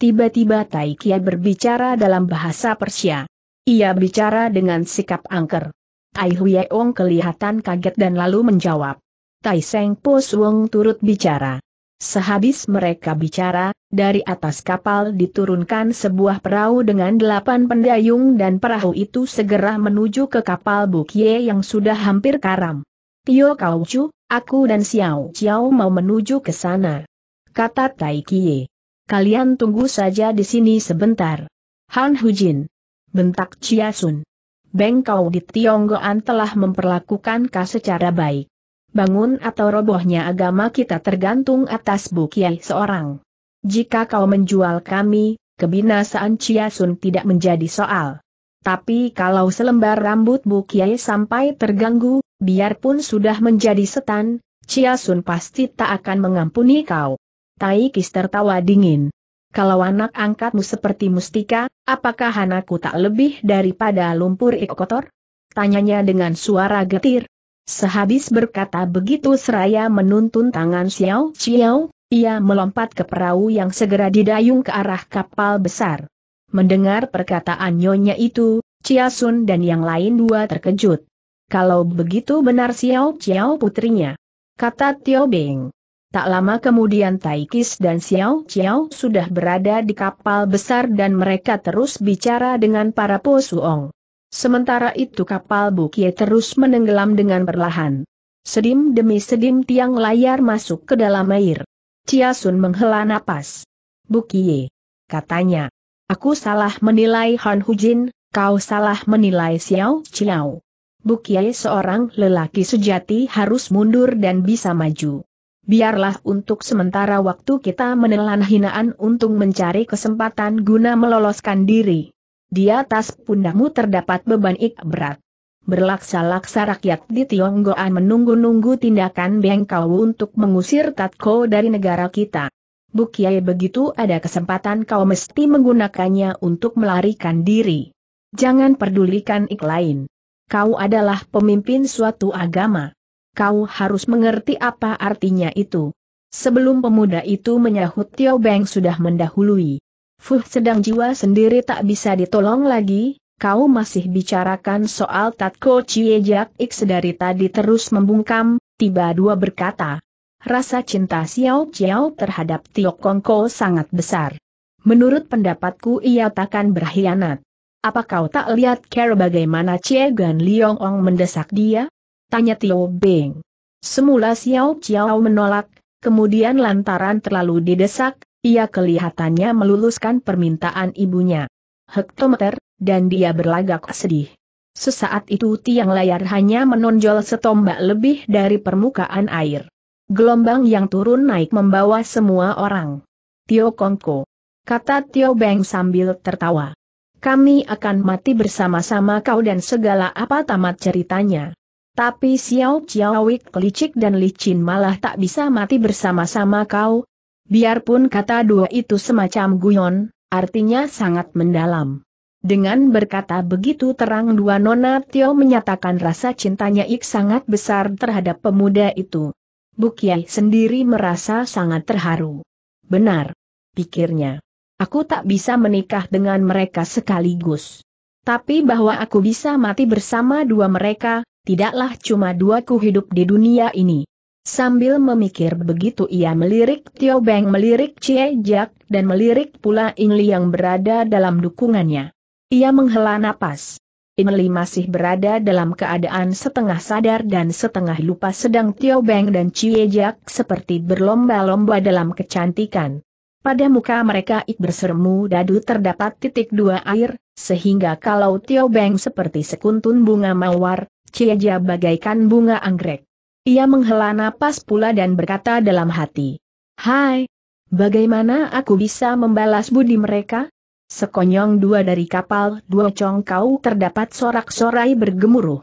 Tiba-tiba Tai Taikia berbicara dalam bahasa Persia. Ia bicara dengan sikap angker. Ai Huyeong kelihatan kaget dan lalu menjawab. Tai Seng Po Suong turut bicara. Sehabis mereka bicara, dari atas kapal diturunkan sebuah perahu dengan delapan pendayung dan perahu itu segera menuju ke kapal Bukie yang sudah hampir karam. Tio Kau Chu, aku dan Xiao Xiao mau menuju ke sana. Kata Tai Kie. Kalian tunggu saja di sini sebentar. Han Jin, Bentak Chia Sun. Beng Kau di Tionggoan telah memperlakukan kau secara baik bangun atau robohnya agama kita tergantung atas bukiai seorang. Jika kau menjual kami, kebinasaan Ciasun tidak menjadi soal. Tapi kalau selembar rambut bukiai sampai terganggu, biarpun sudah menjadi setan, Ciasun pasti tak akan mengampuni kau. Taikis tertawa dingin. Kalau anak angkatmu seperti mustika, apakah anakku tak lebih daripada lumpur ekotor? Tanyanya dengan suara getir. Sehabis berkata begitu seraya menuntun tangan Xiao Xiao, ia melompat ke perahu yang segera didayung ke arah kapal besar. Mendengar perkataan nyonya itu, Chia Sun dan yang lain dua terkejut. Kalau begitu benar Xiao Xiao putrinya. Kata Tio Beng. Tak lama kemudian Taikis dan Xiao Xiao sudah berada di kapal besar dan mereka terus bicara dengan para posuong. Sementara itu kapal Bukie terus menenggelam dengan perlahan. Sedim demi sedim tiang layar masuk ke dalam air. Sun menghela napas. Bukie. Katanya. Aku salah menilai Han Hujin, kau salah menilai Xiao Chiao. Bukie seorang lelaki sejati harus mundur dan bisa maju. Biarlah untuk sementara waktu kita menelan hinaan untuk mencari kesempatan guna meloloskan diri di atas pundakmu terdapat beban ik berat. Berlaksa-laksa rakyat di Tionggoan menunggu-nunggu tindakan Bengkau untuk mengusir Tatko dari negara kita. Bukiai begitu ada kesempatan kau mesti menggunakannya untuk melarikan diri. Jangan pedulikan ik lain. Kau adalah pemimpin suatu agama. Kau harus mengerti apa artinya itu. Sebelum pemuda itu menyahut Tio Beng sudah mendahului. Fuh sedang jiwa sendiri tak bisa ditolong lagi, kau masih bicarakan soal Tatko Ciejak X sedari tadi terus membungkam, tiba dua berkata. Rasa cinta Xiao Xiao terhadap Tio Ko sangat besar. Menurut pendapatku ia takkan berkhianat. Apa kau tak lihat care bagaimana Cie Gan Liong Ong mendesak dia? Tanya Tio Beng. Semula Xiao Xiao menolak, kemudian lantaran terlalu didesak, ia kelihatannya meluluskan permintaan ibunya. Hektometer, dan dia berlagak sedih. Sesaat itu tiang layar hanya menonjol setombak lebih dari permukaan air. Gelombang yang turun naik membawa semua orang. Tio Kongko. Kata Tio Beng sambil tertawa. Kami akan mati bersama-sama kau dan segala apa tamat ceritanya. Tapi Xiao Chiawik licik dan licin malah tak bisa mati bersama-sama kau, Biarpun kata dua itu semacam guyon, artinya sangat mendalam. Dengan berkata begitu terang dua nona Tio menyatakan rasa cintanya Ik sangat besar terhadap pemuda itu. Bukiai sendiri merasa sangat terharu. Benar, pikirnya. Aku tak bisa menikah dengan mereka sekaligus. Tapi bahwa aku bisa mati bersama dua mereka, tidaklah cuma dua ku hidup di dunia ini. Sambil memikir begitu ia melirik Tio Beng melirik Cie Jak, dan melirik pula Inli yang berada dalam dukungannya. Ia menghela napas. Inli masih berada dalam keadaan setengah sadar dan setengah lupa sedang Tio Beng dan Cie Jak seperti berlomba-lomba dalam kecantikan. Pada muka mereka ik bersermu dadu terdapat titik dua air, sehingga kalau Tio Beng seperti sekuntun bunga mawar, Cie Jak bagaikan bunga anggrek. Ia menghela napas pula dan berkata dalam hati. Hai, bagaimana aku bisa membalas budi mereka? Sekonyong dua dari kapal dua congkau terdapat sorak-sorai bergemuruh.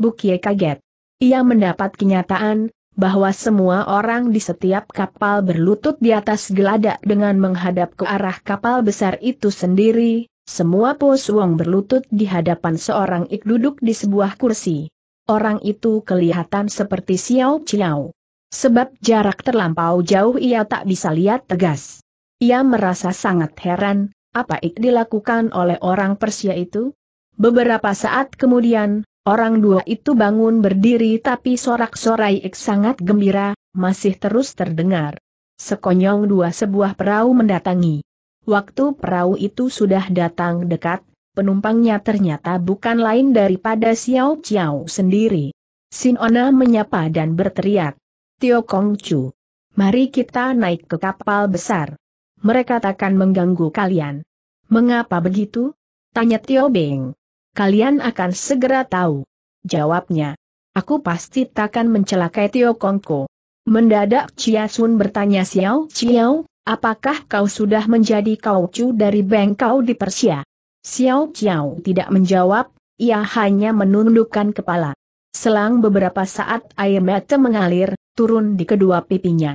Bukie kaget. Ia mendapat kenyataan, bahwa semua orang di setiap kapal berlutut di atas geladak dengan menghadap ke arah kapal besar itu sendiri, semua pos wong berlutut di hadapan seorang ik duduk di sebuah kursi orang itu kelihatan seperti Xiao Chiao. Sebab jarak terlampau jauh ia tak bisa lihat tegas. Ia merasa sangat heran, apa yang dilakukan oleh orang Persia itu? Beberapa saat kemudian, orang dua itu bangun berdiri tapi sorak-sorai ik sangat gembira, masih terus terdengar. Sekonyong dua sebuah perahu mendatangi. Waktu perahu itu sudah datang dekat, penumpangnya ternyata bukan lain daripada Xiao Xiao sendiri. Sinona menyapa dan berteriak. Tio Kong Chu. Mari kita naik ke kapal besar. Mereka takkan mengganggu kalian. Mengapa begitu? Tanya Tio Beng. Kalian akan segera tahu. Jawabnya. Aku pasti takkan mencelakai Tio Kong Ko. Mendadak Chia Sun bertanya Xiao Xiao, apakah kau sudah menjadi kau cu dari Bengkau di Persia? Xiao Qiao tidak menjawab, ia hanya menundukkan kepala. Selang beberapa saat air mata mengalir, turun di kedua pipinya.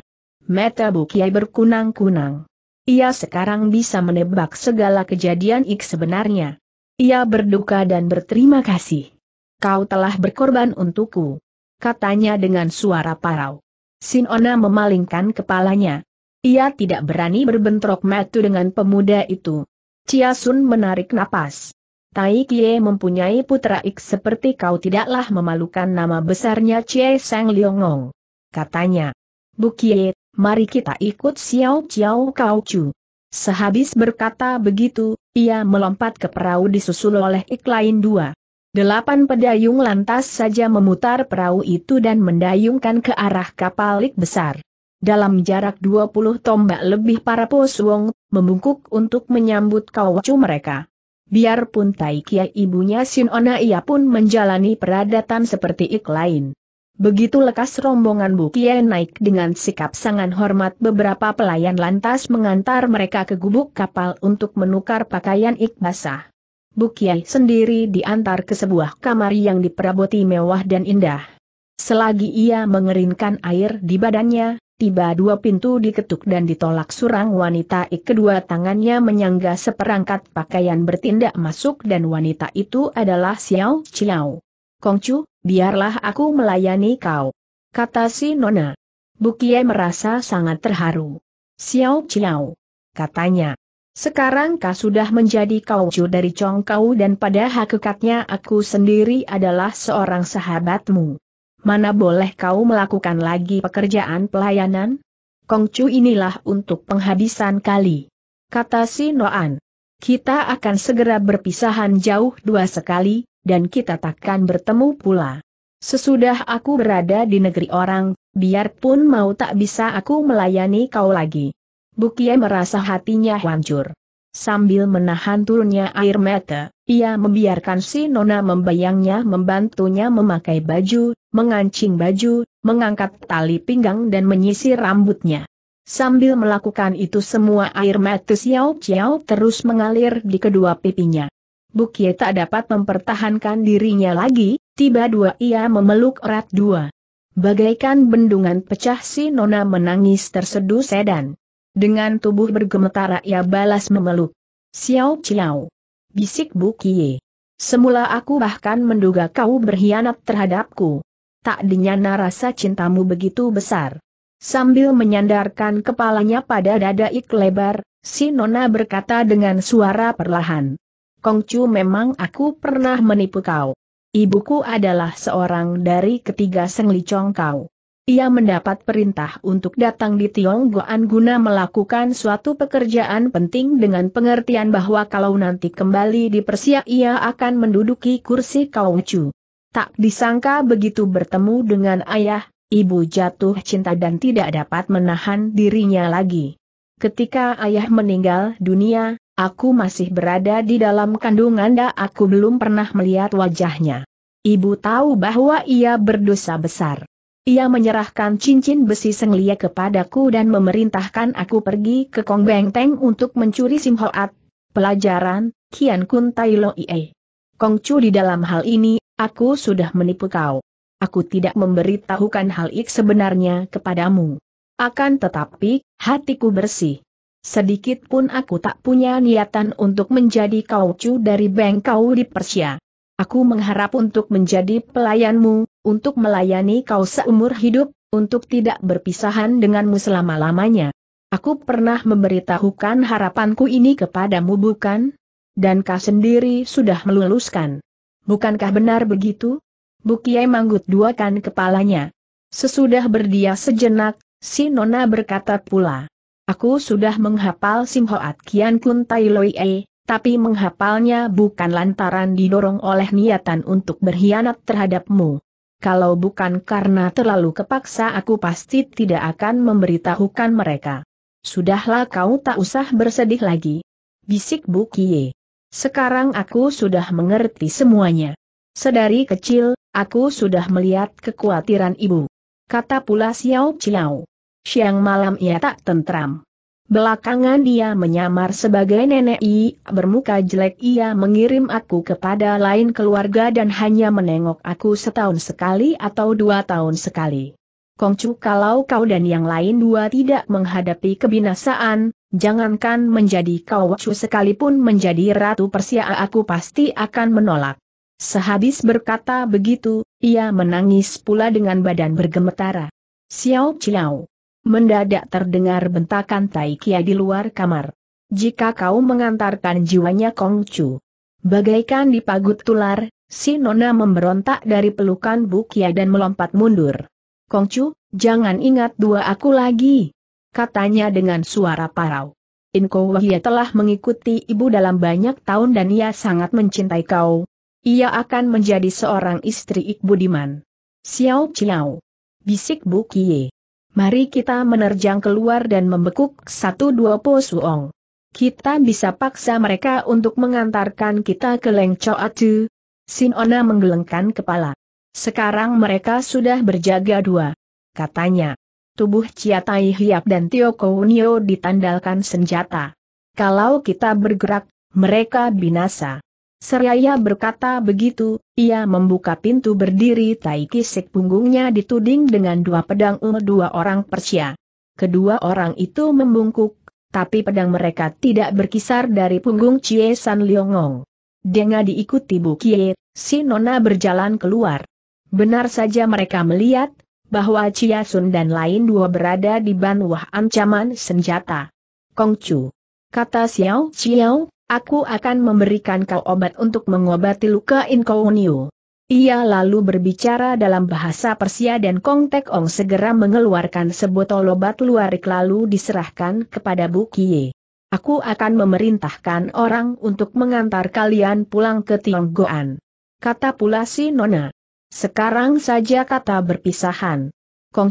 Mata Bukiai berkunang-kunang. Ia sekarang bisa menebak segala kejadian ik sebenarnya. Ia berduka dan berterima kasih. Kau telah berkorban untukku. Katanya dengan suara parau. Sinona memalingkan kepalanya. Ia tidak berani berbentrok metu dengan pemuda itu. Chia Sun menarik napas. Tai Kie mempunyai putra Ik seperti kau tidaklah memalukan nama besarnya Cie Sang Liongong. Katanya. Bu Kie, mari kita ikut Xiao Xiao Kau Chu. Sehabis berkata begitu, ia melompat ke perahu disusul oleh Ik lain dua. Delapan pedayung lantas saja memutar perahu itu dan mendayungkan ke arah kapal Ik besar. Dalam jarak 20 tombak lebih para poswong, membungkuk untuk menyambut kawacu mereka. Biarpun Tai Kia ibunya Sinona ia pun menjalani peradatan seperti ik lain. Begitu lekas rombongan Bukie naik dengan sikap sangat hormat beberapa pelayan lantas mengantar mereka ke gubuk kapal untuk menukar pakaian ik basah. Bukie sendiri diantar ke sebuah kamar yang diperaboti mewah dan indah. Selagi ia mengeringkan air di badannya, tiba dua pintu diketuk dan ditolak surang wanita kedua tangannya menyangga seperangkat pakaian bertindak masuk dan wanita itu adalah Xiao Chiao. Kongcu, biarlah aku melayani kau. Kata si Nona. Bukie merasa sangat terharu. Xiao Chiao. Katanya. Sekarang kau sudah menjadi kaucu dari Chong Kau dan pada hakikatnya aku sendiri adalah seorang sahabatmu mana boleh kau melakukan lagi pekerjaan pelayanan? Kongcu inilah untuk penghabisan kali. Kata si Noan. Kita akan segera berpisahan jauh dua sekali, dan kita takkan bertemu pula. Sesudah aku berada di negeri orang, biarpun mau tak bisa aku melayani kau lagi. Bukie merasa hatinya hancur. Sambil menahan turunnya air mata, ia membiarkan si Nona membayangnya membantunya memakai baju, mengancing baju, mengangkat tali pinggang dan menyisir rambutnya. Sambil melakukan itu semua air mata Xiao Xiao terus mengalir di kedua pipinya. Bukie tak dapat mempertahankan dirinya lagi, tiba dua ia memeluk erat dua. Bagaikan bendungan pecah si Nona menangis tersedu sedan. Dengan tubuh bergemetar ia balas memeluk. Xiao Xiao. Bisik Bu Kie. Semula aku bahkan menduga kau berkhianat terhadapku. Tak dinyana rasa cintamu begitu besar. Sambil menyandarkan kepalanya pada dada ik lebar, si Nona berkata dengan suara perlahan. Kongcu memang aku pernah menipu kau. Ibuku adalah seorang dari ketiga Senglicong kau. Ia mendapat perintah untuk datang di Tionggoan guna melakukan suatu pekerjaan penting dengan pengertian bahwa kalau nanti kembali di Persia ia akan menduduki kursi Kongcu. Tak disangka begitu bertemu dengan ayah, ibu jatuh cinta dan tidak dapat menahan dirinya lagi. Ketika ayah meninggal dunia, aku masih berada di dalam kandungan dan aku belum pernah melihat wajahnya. Ibu tahu bahwa ia berdosa besar. Ia menyerahkan cincin besi senglia kepadaku dan memerintahkan aku pergi ke Kong Beng Teng untuk mencuri Sim Pelajaran, Kian Kun Tai Lo Ie. Kong Chu di dalam hal ini, aku sudah menipu kau. Aku tidak memberitahukan hal ik sebenarnya kepadamu. Akan tetapi, hatiku bersih. Sedikit pun aku tak punya niatan untuk menjadi kau cu dari bengkau di Persia. Aku mengharap untuk menjadi pelayanmu, untuk melayani kau seumur hidup, untuk tidak berpisahan denganmu selama-lamanya. Aku pernah memberitahukan harapanku ini kepadamu bukan? Dan kau sendiri sudah meluluskan. Bukankah benar begitu? Bukiai manggut duakan kepalanya. Sesudah berdia sejenak, si Nona berkata pula. Aku sudah menghapal Simhoat Kian Kun Tai Loi E, tapi menghapalnya bukan lantaran didorong oleh niatan untuk berkhianat terhadapmu. Kalau bukan karena terlalu kepaksa aku pasti tidak akan memberitahukan mereka. Sudahlah kau tak usah bersedih lagi. Bisik Bu Kie. Sekarang aku sudah mengerti semuanya. Sedari kecil, aku sudah melihat kekhawatiran ibu. Kata pula Xiao Chiao. Siang malam ia tak tentram. Belakangan dia menyamar sebagai nenek I, bermuka jelek ia mengirim aku kepada lain keluarga dan hanya menengok aku setahun sekali atau dua tahun sekali. Kongcu kalau kau dan yang lain dua tidak menghadapi kebinasaan, jangankan menjadi kau wacu sekalipun menjadi ratu persia aku pasti akan menolak. Sehabis berkata begitu, ia menangis pula dengan badan bergemetara. Xiao Chiao. Mendadak terdengar bentakan Tai Kia di luar kamar. Jika kau mengantarkan jiwanya Kong Chu. Bagaikan dipagut tular, si Nona memberontak dari pelukan Bu Kia dan melompat mundur. Kong Chu, jangan ingat dua aku lagi. Katanya dengan suara parau. Inko Wahia telah mengikuti ibu dalam banyak tahun dan ia sangat mencintai kau. Ia akan menjadi seorang istri Iqbudiman. Xiao Xiao. Bisik Bu Kie. Mari kita menerjang keluar dan membekuk satu dua posuong. Kita bisa paksa mereka untuk mengantarkan kita ke Leng Choatu. Sinona menggelengkan kepala. Sekarang mereka sudah berjaga dua. Katanya. Tubuh Ciatai Hiap dan Tio Kounio ditandalkan senjata. Kalau kita bergerak, mereka binasa. Seraya berkata begitu, ia membuka pintu berdiri tai kisik punggungnya dituding dengan dua pedang um dua orang Persia. Kedua orang itu membungkuk, tapi pedang mereka tidak berkisar dari punggung Chie San Liongong. Denga diikuti Bu Kie, si Nona berjalan keluar. Benar saja mereka melihat, bahwa Cia Sun dan lain dua berada di banwah ancaman senjata. Kongcu. Kata Xiao Xiao, Aku akan memberikan kau obat untuk mengobati luka inkounio. Ia lalu berbicara dalam bahasa Persia dan Kong Tek Ong segera mengeluarkan sebotol obat luarik lalu diserahkan kepada Bu Kie. Aku akan memerintahkan orang untuk mengantar kalian pulang ke Tionggoan. Kata pula si Nona. Sekarang saja kata berpisahan.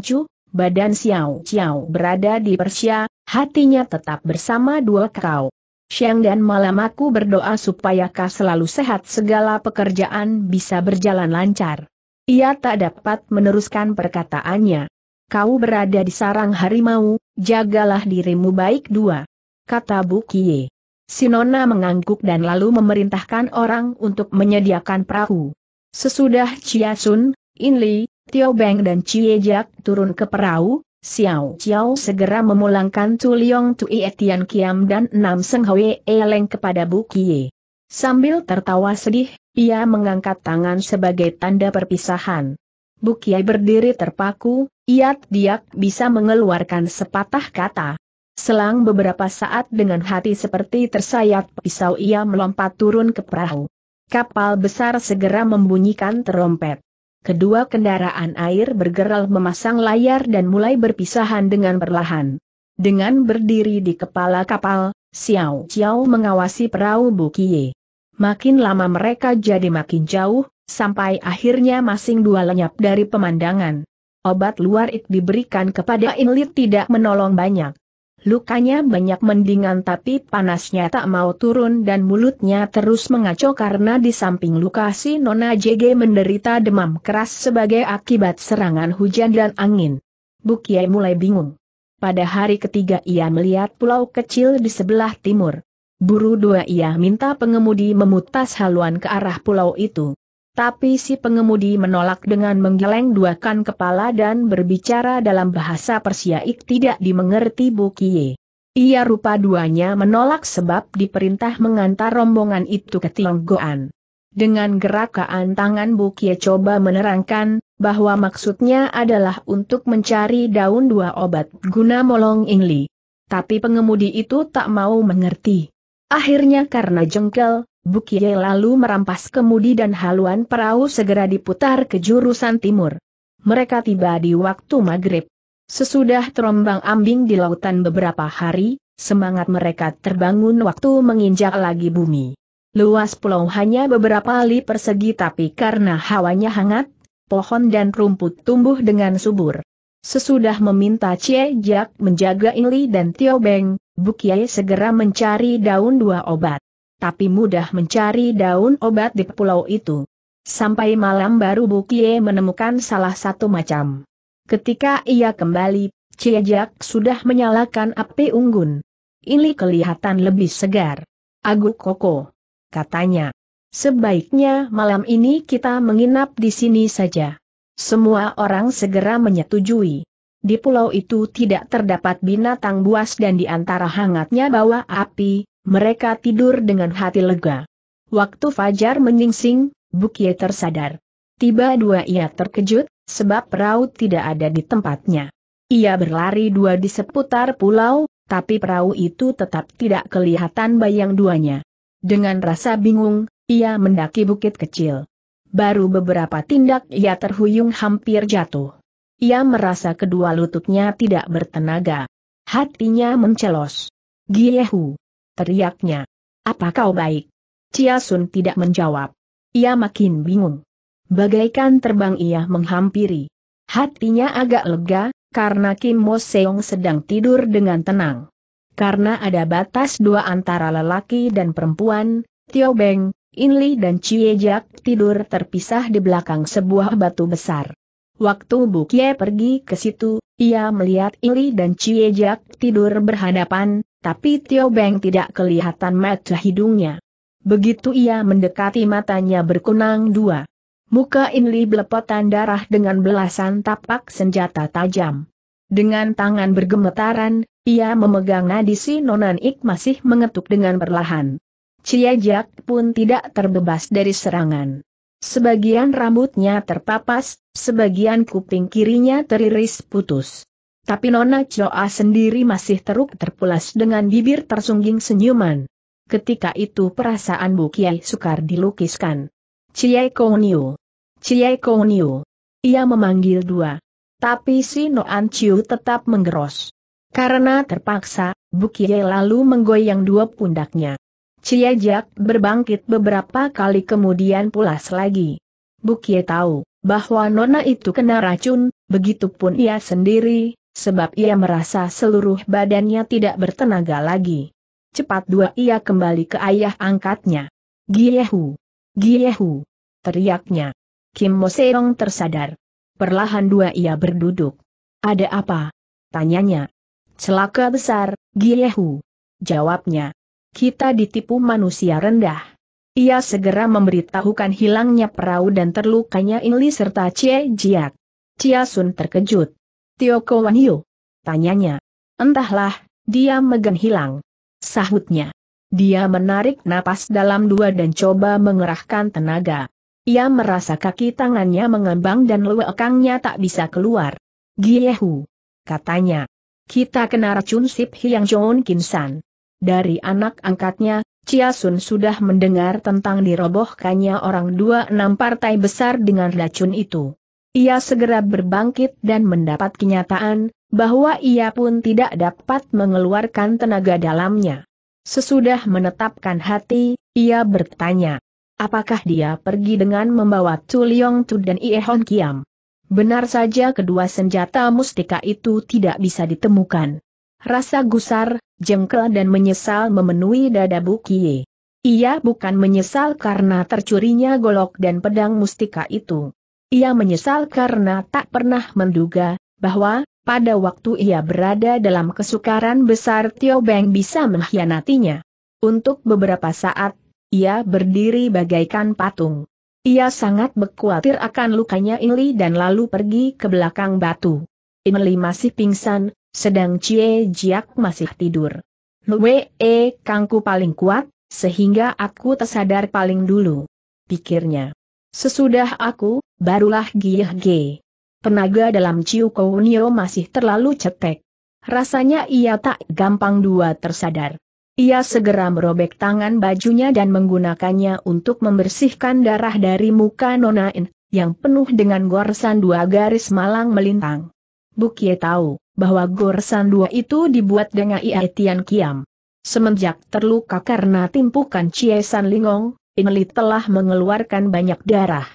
Chu, badan Xiao Xiao berada di Persia, hatinya tetap bersama dua kau. Siang dan malam aku berdoa supaya kau selalu sehat segala pekerjaan bisa berjalan lancar. Ia tak dapat meneruskan perkataannya. Kau berada di sarang harimau, jagalah dirimu baik dua. Kata Bukie. Sinona mengangguk dan lalu memerintahkan orang untuk menyediakan perahu. Sesudah Chia Sun, In Inli, Tio Beng dan Cie Jack turun ke perahu, Xiao Xiao segera memulangkan Tu Liong Tui Etian Kiam dan Nam Seng Hwe Eleng kepada Bu Kie. Sambil tertawa sedih, ia mengangkat tangan sebagai tanda perpisahan. Bu Kie berdiri terpaku, ia diak bisa mengeluarkan sepatah kata. Selang beberapa saat dengan hati seperti tersayat pisau ia melompat turun ke perahu. Kapal besar segera membunyikan terompet kedua kendaraan air bergerak memasang layar dan mulai berpisahan dengan perlahan. Dengan berdiri di kepala kapal, Xiao Xiao mengawasi perahu Bukie. Makin lama mereka jadi makin jauh, sampai akhirnya masing dua lenyap dari pemandangan. Obat luar ik diberikan kepada Inlit tidak menolong banyak. Lukanya banyak mendingan tapi panasnya tak mau turun dan mulutnya terus mengaco karena di samping luka Nona JG menderita demam keras sebagai akibat serangan hujan dan angin. Bukie mulai bingung. Pada hari ketiga ia melihat pulau kecil di sebelah timur. Buru dua ia minta pengemudi memutas haluan ke arah pulau itu. Tapi si pengemudi menolak dengan menggeleng duakan kepala dan berbicara dalam bahasa Persia ik tidak dimengerti Bukie. Ia rupa duanya menolak sebab diperintah mengantar rombongan itu ke Tionggoan. Dengan gerakan tangan Bukie coba menerangkan, bahwa maksudnya adalah untuk mencari daun dua obat guna molong ingli. Tapi pengemudi itu tak mau mengerti. Akhirnya karena jengkel, Bukie lalu merampas kemudi dan haluan perahu segera diputar ke jurusan timur. Mereka tiba di waktu maghrib. Sesudah terombang ambing di lautan beberapa hari, semangat mereka terbangun waktu menginjak lagi bumi. Luas pulau hanya beberapa li persegi tapi karena hawanya hangat, pohon dan rumput tumbuh dengan subur. Sesudah meminta Cie Jak menjaga Ili dan Tio Beng, Bukiai segera mencari daun dua obat tapi mudah mencari daun obat di pulau itu. Sampai malam baru Bukie menemukan salah satu macam. Ketika ia kembali, Ciejak sudah menyalakan api unggun. Ini kelihatan lebih segar. Agu Koko. Katanya. Sebaiknya malam ini kita menginap di sini saja. Semua orang segera menyetujui. Di pulau itu tidak terdapat binatang buas dan di antara hangatnya bawa api, mereka tidur dengan hati lega. Waktu Fajar menyingsing, Bukie tersadar. Tiba dua ia terkejut, sebab perahu tidak ada di tempatnya. Ia berlari dua di seputar pulau, tapi perahu itu tetap tidak kelihatan bayang duanya. Dengan rasa bingung, ia mendaki bukit kecil. Baru beberapa tindak ia terhuyung hampir jatuh. Ia merasa kedua lututnya tidak bertenaga. Hatinya mencelos. Giehu teriaknya. Apa kau baik? Chia Sun tidak menjawab. Ia makin bingung. Bagaikan terbang ia menghampiri. Hatinya agak lega, karena Kim Mo Seong sedang tidur dengan tenang. Karena ada batas dua antara lelaki dan perempuan, Tio Beng, In Li dan Jack tidur terpisah di belakang sebuah batu besar. Waktu Kie pergi ke situ, ia melihat Ili dan Ciejak tidur berhadapan, tapi Tio Beng tidak kelihatan mata hidungnya. Begitu ia mendekati matanya berkunang dua. Muka Inli belepotan darah dengan belasan tapak senjata tajam. Dengan tangan bergemetaran, ia memegang si Nonan Ik masih mengetuk dengan perlahan. Ciajak pun tidak terbebas dari serangan. Sebagian rambutnya terpapas, sebagian kuping kirinya teriris putus. Tapi Nona Choa sendiri masih teruk terpulas dengan bibir tersungging senyuman. Ketika itu perasaan Bu Kiai sukar dilukiskan. Ciai Kouniu. Ciai Kouniu. Ia memanggil dua. Tapi si Noan Chiu tetap menggeros. Karena terpaksa, Bu Kiai lalu menggoyang dua pundaknya. Ciajak berbangkit beberapa kali kemudian pulas lagi. Bukie tahu bahwa Nona itu kena racun, begitupun ia sendiri, sebab ia merasa seluruh badannya tidak bertenaga lagi. Cepat dua ia kembali ke ayah angkatnya. Giehu! Giehu! teriaknya. Kim Moseong tersadar. Perlahan dua ia berduduk. Ada apa? Tanyanya. Celaka besar, Giehu. Jawabnya kita ditipu manusia rendah. Ia segera memberitahukan hilangnya perahu dan terlukanya Inli serta Cie Jiak. Cia Sun terkejut. Tio Wan Yu? Tanyanya. Entahlah, dia megang hilang. Sahutnya. Dia menarik napas dalam dua dan coba mengerahkan tenaga. Ia merasa kaki tangannya mengembang dan lewekangnya tak bisa keluar. Giehu. Katanya. Kita kena racun Sip Hiang Joon Kinsan dari anak angkatnya, Chia Sun sudah mendengar tentang dirobohkannya orang dua enam partai besar dengan racun itu. Ia segera berbangkit dan mendapat kenyataan, bahwa ia pun tidak dapat mengeluarkan tenaga dalamnya. Sesudah menetapkan hati, ia bertanya, apakah dia pergi dengan membawa Tu Liong Tu dan Ie Hon Kiam? Benar saja kedua senjata mustika itu tidak bisa ditemukan. Rasa gusar, jengkel dan menyesal memenuhi dada Bukie. Ia bukan menyesal karena tercurinya golok dan pedang mustika itu. Ia menyesal karena tak pernah menduga, bahwa, pada waktu ia berada dalam kesukaran besar Tio Beng bisa mengkhianatinya. Untuk beberapa saat, ia berdiri bagaikan patung. Ia sangat berkhawatir akan lukanya Inli dan lalu pergi ke belakang batu. Inli masih pingsan, sedang Cie Jiak masih tidur. Lue E Kangku paling kuat, sehingga aku tersadar paling dulu. Pikirnya. Sesudah aku, barulah Gieh G. Penaga dalam Ciu Kounio masih terlalu cetek. Rasanya ia tak gampang dua tersadar. Ia segera merobek tangan bajunya dan menggunakannya untuk membersihkan darah dari muka Nonain, yang penuh dengan goresan dua garis malang melintang. Bukie tahu bahwa goresan dua itu dibuat dengan Ia Kiam. Semenjak terluka karena timpukan San Lingong, Inli telah mengeluarkan banyak darah.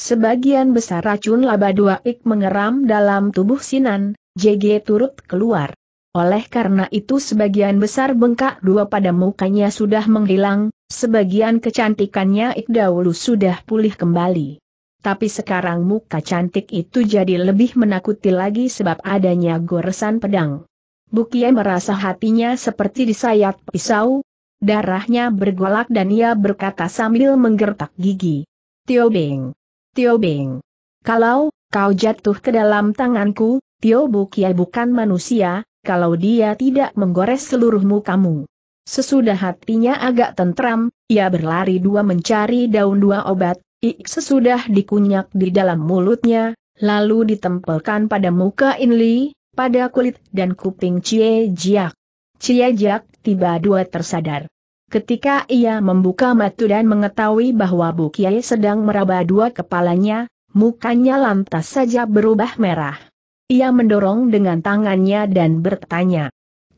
Sebagian besar racun laba dua ik mengeram dalam tubuh Sinan, JG turut keluar. Oleh karena itu sebagian besar bengkak dua pada mukanya sudah menghilang, sebagian kecantikannya ik dahulu sudah pulih kembali tapi sekarang muka cantik itu jadi lebih menakuti lagi sebab adanya goresan pedang. Bukie merasa hatinya seperti disayat pisau, darahnya bergolak dan ia berkata sambil menggertak gigi. Tio Beng! Tio Beng! Kalau, kau jatuh ke dalam tanganku, Tio Bukie bukan manusia, kalau dia tidak menggores seluruh mukamu. Sesudah hatinya agak tentram, ia berlari dua mencari daun dua obat, Iik sesudah dikunyak di dalam mulutnya, lalu ditempelkan pada muka Inli, pada kulit dan kuping Cie Jiak. Cie Jiak tiba dua tersadar. Ketika ia membuka mata dan mengetahui bahwa Bu Kiai sedang meraba dua kepalanya, mukanya lantas saja berubah merah. Ia mendorong dengan tangannya dan bertanya,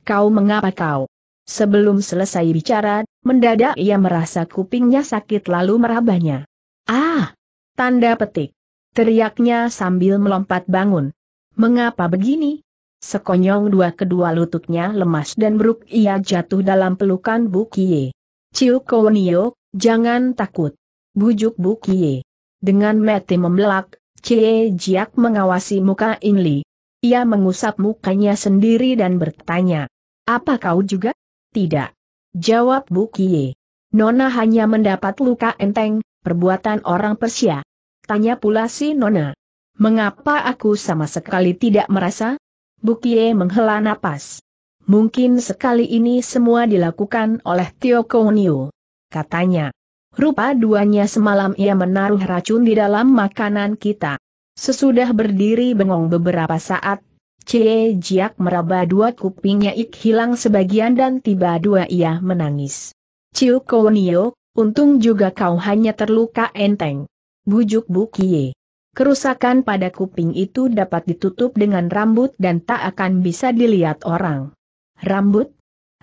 Kau mengapa kau? Sebelum selesai bicara, mendadak ia merasa kupingnya sakit lalu merabahnya. Ah! Tanda petik. Teriaknya sambil melompat bangun. Mengapa begini? Sekonyong dua kedua lututnya lemas dan beruk ia jatuh dalam pelukan Bukie. Ciu Kownio, jangan takut. Bujuk Bukie. Dengan mati membelak, Cie Jiak mengawasi muka Inli. Ia mengusap mukanya sendiri dan bertanya. Apa kau juga? Tidak. Jawab Bukie. Nona hanya mendapat luka enteng, perbuatan orang Persia. Tanya pula si Nona. Mengapa aku sama sekali tidak merasa? Bukie menghela napas. Mungkin sekali ini semua dilakukan oleh Tio Kounio. Katanya. Rupa duanya semalam ia menaruh racun di dalam makanan kita. Sesudah berdiri bengong beberapa saat, Cie Jiak meraba dua kupingnya ik hilang sebagian dan tiba dua ia menangis. Ciu Kounio, Untung juga kau hanya terluka enteng. Bujuk Bukie. Kerusakan pada kuping itu dapat ditutup dengan rambut dan tak akan bisa dilihat orang. Rambut?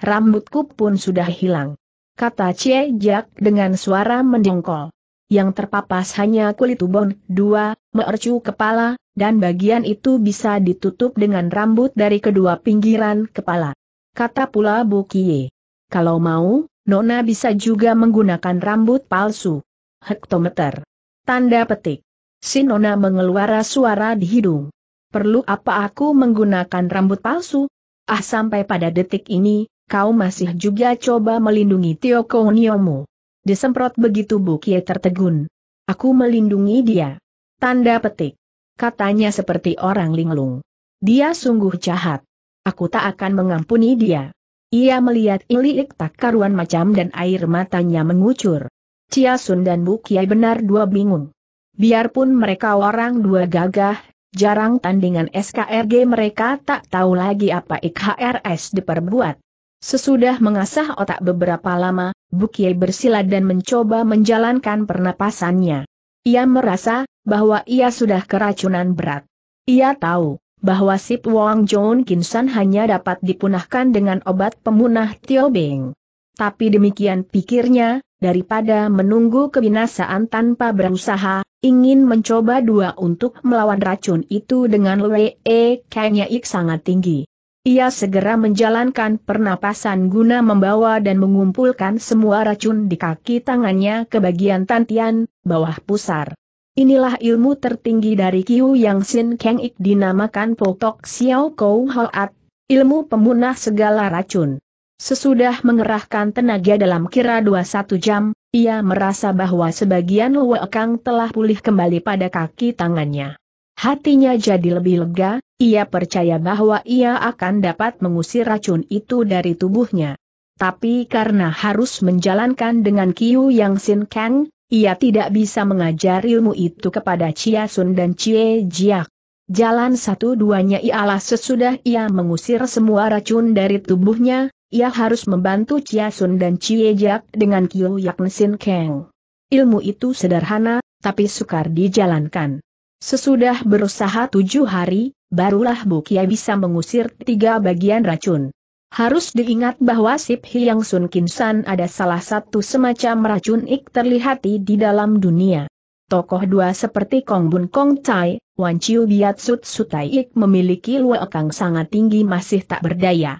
Rambutku pun sudah hilang. Kata Cie Jak dengan suara mendongkol. Yang terpapas hanya kulit ubon, dua, mercu kepala, dan bagian itu bisa ditutup dengan rambut dari kedua pinggiran kepala. Kata pula Bukie. Kalau mau, Nona bisa juga menggunakan rambut palsu. Hektometer. Tanda petik. Si Nona mengeluarkan suara di hidung. Perlu apa aku menggunakan rambut palsu? Ah sampai pada detik ini, kau masih juga coba melindungi Tio Koniomu. Disemprot begitu Bukie tertegun. Aku melindungi dia. Tanda petik. Katanya seperti orang linglung. Dia sungguh jahat. Aku tak akan mengampuni dia. Ia melihat Ilik tak karuan macam dan air matanya mengucur. Cia Sun dan Bu Kiai benar dua bingung. Biarpun mereka orang dua gagah, jarang tandingan SKRG mereka tak tahu lagi apa IKRS diperbuat. Sesudah mengasah otak beberapa lama, Bu Kiai bersila dan mencoba menjalankan pernapasannya. Ia merasa bahwa ia sudah keracunan berat. Ia tahu bahwa Sip Wong John Kinsan hanya dapat dipunahkan dengan obat pemunah Tio Beng. Tapi demikian pikirnya, daripada menunggu kebinasaan tanpa berusaha, ingin mencoba dua untuk melawan racun itu dengan Lwe E Ik sangat tinggi. Ia segera menjalankan pernapasan guna membawa dan mengumpulkan semua racun di kaki tangannya ke bagian tantian, bawah pusar. Inilah ilmu tertinggi dari Kiu Yang Sin Kang Ik dinamakan Potok Xiao Kou Hoat, ilmu pemunah segala racun. Sesudah mengerahkan tenaga dalam kira 21 jam, ia merasa bahwa sebagian Kang telah pulih kembali pada kaki tangannya. Hatinya jadi lebih lega, ia percaya bahwa ia akan dapat mengusir racun itu dari tubuhnya. Tapi karena harus menjalankan dengan Kiu Yang Sin Kang, ia tidak bisa mengajar ilmu itu kepada Chia Sun dan Chie Jiak. Jalan satu-duanya ialah sesudah ia mengusir semua racun dari tubuhnya, ia harus membantu Chia Sun dan Chie Jiak dengan Kyo Yak Nesin keng. Ilmu itu sederhana, tapi sukar dijalankan. Sesudah berusaha tujuh hari, barulah Bukia bisa mengusir tiga bagian racun. Harus diingat bahwa Sip Hyang Sun Kinsan ada salah satu semacam racun ik terlihat di dalam dunia. Tokoh dua seperti Kong Bun Kong Tai, Wan Chiu Biat Sut Sutai Ik memiliki luakang sangat tinggi masih tak berdaya.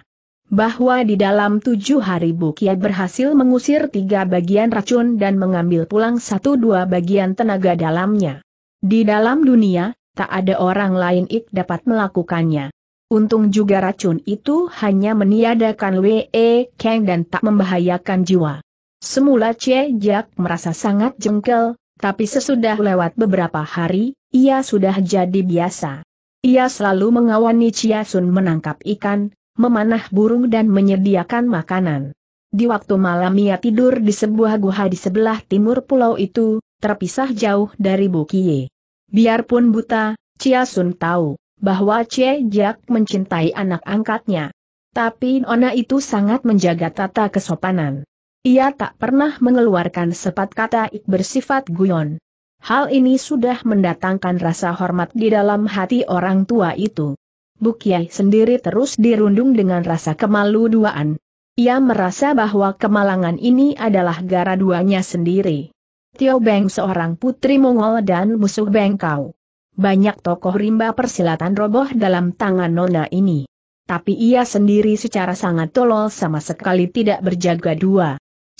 Bahwa di dalam tujuh hari Bukia berhasil mengusir tiga bagian racun dan mengambil pulang satu dua bagian tenaga dalamnya. Di dalam dunia, tak ada orang lain Ik dapat melakukannya. Untung juga racun itu hanya meniadakan Wee Kang dan tak membahayakan jiwa. Semula Che Jack merasa sangat jengkel, tapi sesudah lewat beberapa hari, ia sudah jadi biasa. Ia selalu mengawani Chia Sun menangkap ikan, memanah burung dan menyediakan makanan. Di waktu malam ia tidur di sebuah guha di sebelah timur pulau itu, terpisah jauh dari Bukie. Biarpun buta, Chia Sun tahu bahwa Che Jack mencintai anak angkatnya. Tapi Nona itu sangat menjaga tata kesopanan. Ia tak pernah mengeluarkan sepat kata ik bersifat guyon. Hal ini sudah mendatangkan rasa hormat di dalam hati orang tua itu. Bukiai sendiri terus dirundung dengan rasa kemalu duaan. Ia merasa bahwa kemalangan ini adalah gara duanya sendiri. Tio Beng seorang putri Mongol dan musuh Bengkau banyak tokoh rimba persilatan roboh dalam tangan nona ini. Tapi ia sendiri secara sangat tolol sama sekali tidak berjaga dua.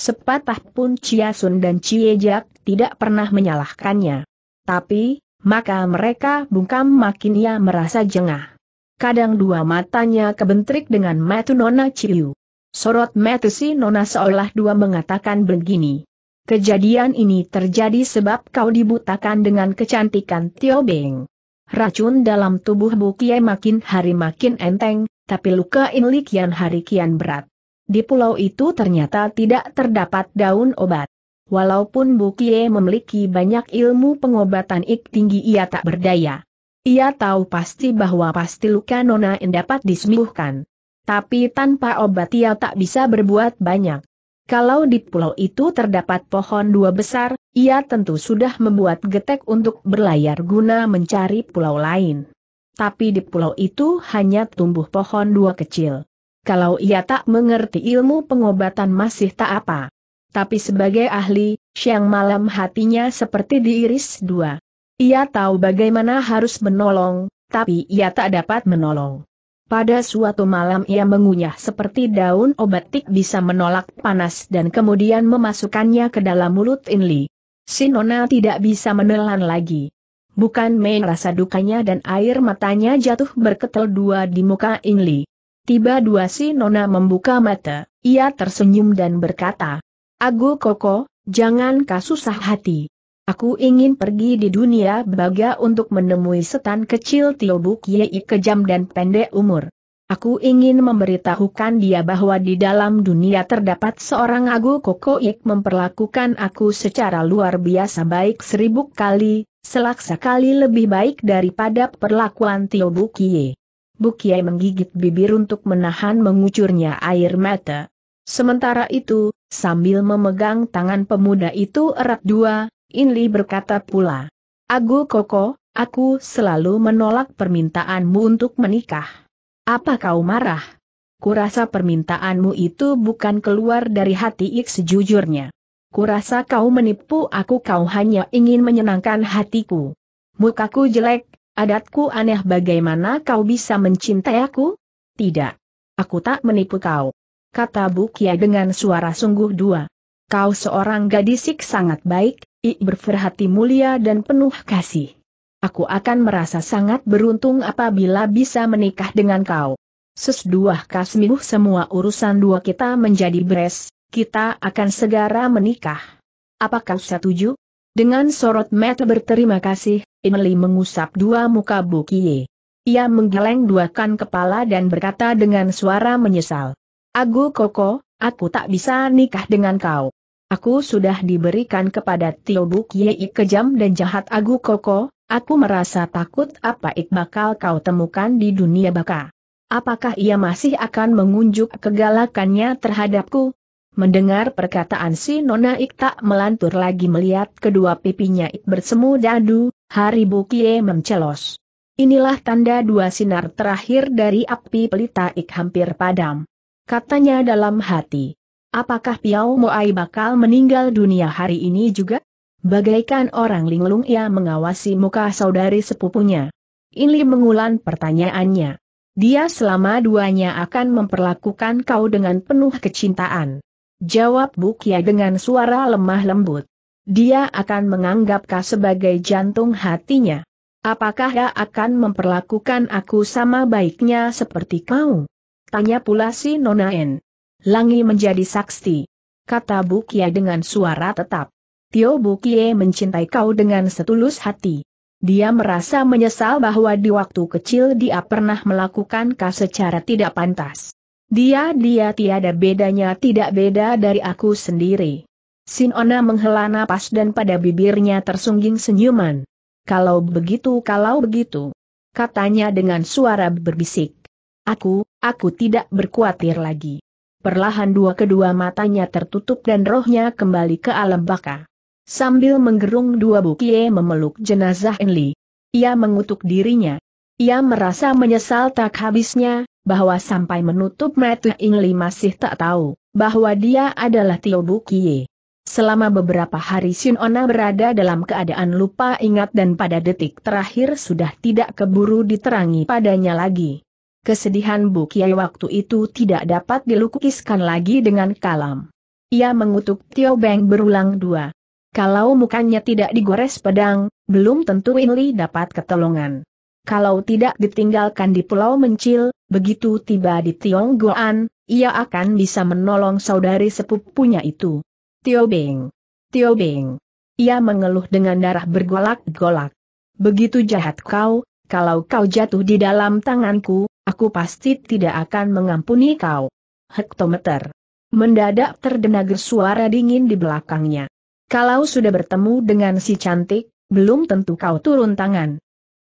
Sepatah pun Chia Sun dan Jak tidak pernah menyalahkannya. Tapi, maka mereka bungkam makin ia merasa jengah. Kadang dua matanya kebentrik dengan metu nona Chiu. Sorot metu si nona seolah dua mengatakan begini. Kejadian ini terjadi sebab kau dibutakan dengan kecantikan Tio Beng. Racun dalam tubuh Bukie makin hari makin enteng, tapi luka Inli kian hari kian berat. Di pulau itu ternyata tidak terdapat daun obat. Walaupun Bukie memiliki banyak ilmu pengobatan ik tinggi ia tak berdaya. Ia tahu pasti bahwa pasti luka Nona dapat disembuhkan. Tapi tanpa obat ia tak bisa berbuat banyak. Kalau di pulau itu terdapat pohon dua besar, ia tentu sudah membuat getek untuk berlayar guna mencari pulau lain. Tapi di pulau itu hanya tumbuh pohon dua kecil. Kalau ia tak mengerti ilmu pengobatan masih tak apa. Tapi sebagai ahli, siang malam hatinya seperti diiris dua. Ia tahu bagaimana harus menolong, tapi ia tak dapat menolong. Pada suatu malam ia mengunyah seperti daun obat tik bisa menolak panas dan kemudian memasukkannya ke dalam mulut Inli. Sinona tidak bisa menelan lagi. Bukan main rasa dukanya dan air matanya jatuh berketel dua di muka Inli. Tiba dua si Nona membuka mata, ia tersenyum dan berkata, Agu Koko, jangan kasusah hati. Aku ingin pergi di dunia baga untuk menemui setan kecil Buk Yei kejam dan pendek umur. Aku ingin memberitahukan dia bahwa di dalam dunia terdapat seorang Agu yang memperlakukan aku secara luar biasa baik seribu kali, selaksa kali lebih baik daripada perlakuan Buk Yei. Bukiai menggigit bibir untuk menahan mengucurnya air mata. Sementara itu, sambil memegang tangan pemuda itu erat dua, Inli berkata pula, Agu Koko, aku selalu menolak permintaanmu untuk menikah. Apa kau marah? Kurasa permintaanmu itu bukan keluar dari hati Ik sejujurnya. Kurasa kau menipu aku kau hanya ingin menyenangkan hatiku. Mukaku jelek, adatku aneh bagaimana kau bisa mencintai aku? Tidak. Aku tak menipu kau. Kata Bukia dengan suara sungguh dua. Kau seorang gadisik sangat baik, I berferhati mulia dan penuh kasih. Aku akan merasa sangat beruntung apabila bisa menikah dengan kau. Sesudah kasmibuh semua urusan dua kita menjadi beres, kita akan segera menikah. Apakah setuju? Dengan sorot mata berterima kasih, Emily mengusap dua muka Bukie. Ia menggeleng duakan kepala dan berkata dengan suara menyesal. Agu Koko, aku tak bisa nikah dengan kau. Aku sudah diberikan kepada Tio Buk Yei kejam dan jahat Agu Koko, aku merasa takut apa ik bakal kau temukan di dunia baka. Apakah ia masih akan mengunjuk kegalakannya terhadapku? Mendengar perkataan si Nona Ik tak melantur lagi melihat kedua pipinya Ik bersemu dadu, Hari Bukie mencelos. Inilah tanda dua sinar terakhir dari api pelita Ik hampir padam. Katanya dalam hati. Apakah Piao Moai bakal meninggal dunia hari ini juga? Bagaikan orang linglung ia mengawasi muka saudari sepupunya. Inli mengulang pertanyaannya. Dia selama duanya akan memperlakukan kau dengan penuh kecintaan. Jawab Bukia dengan suara lemah lembut. Dia akan menganggap kau sebagai jantung hatinya. Apakah dia akan memperlakukan aku sama baiknya seperti kau? Tanya pula si Nona En. Langi menjadi saksi. Kata Bukie dengan suara tetap. Tio Bukie mencintai kau dengan setulus hati. Dia merasa menyesal bahwa di waktu kecil dia pernah melakukan kau secara tidak pantas. Dia dia tiada bedanya tidak beda dari aku sendiri. Sinona menghela napas dan pada bibirnya tersungging senyuman. Kalau begitu kalau begitu. Katanya dengan suara berbisik. Aku, aku tidak berkuatir lagi. Perlahan dua kedua matanya tertutup dan rohnya kembali ke alam baka. Sambil menggerung dua bukie memeluk jenazah Enli. Ia mengutuk dirinya. Ia merasa menyesal tak habisnya, bahwa sampai menutup mata Enli masih tak tahu, bahwa dia adalah Tio Bukie. Selama beberapa hari Ona berada dalam keadaan lupa ingat dan pada detik terakhir sudah tidak keburu diterangi padanya lagi. Kesedihan Bu Kiai waktu itu tidak dapat dilukiskan lagi dengan kalam. Ia mengutuk Tio Beng berulang dua. Kalau mukanya tidak digores pedang, belum tentu Inli dapat ketolongan. Kalau tidak ditinggalkan di pulau mencil, begitu tiba di Tionggoan, ia akan bisa menolong saudari sepupunya itu. Tio Beng. Tio Beng. Ia mengeluh dengan darah bergolak-golak. Begitu jahat kau, kalau kau jatuh di dalam tanganku, aku pasti tidak akan mengampuni kau. Hektometer. Mendadak terdengar suara dingin di belakangnya. Kalau sudah bertemu dengan si cantik, belum tentu kau turun tangan.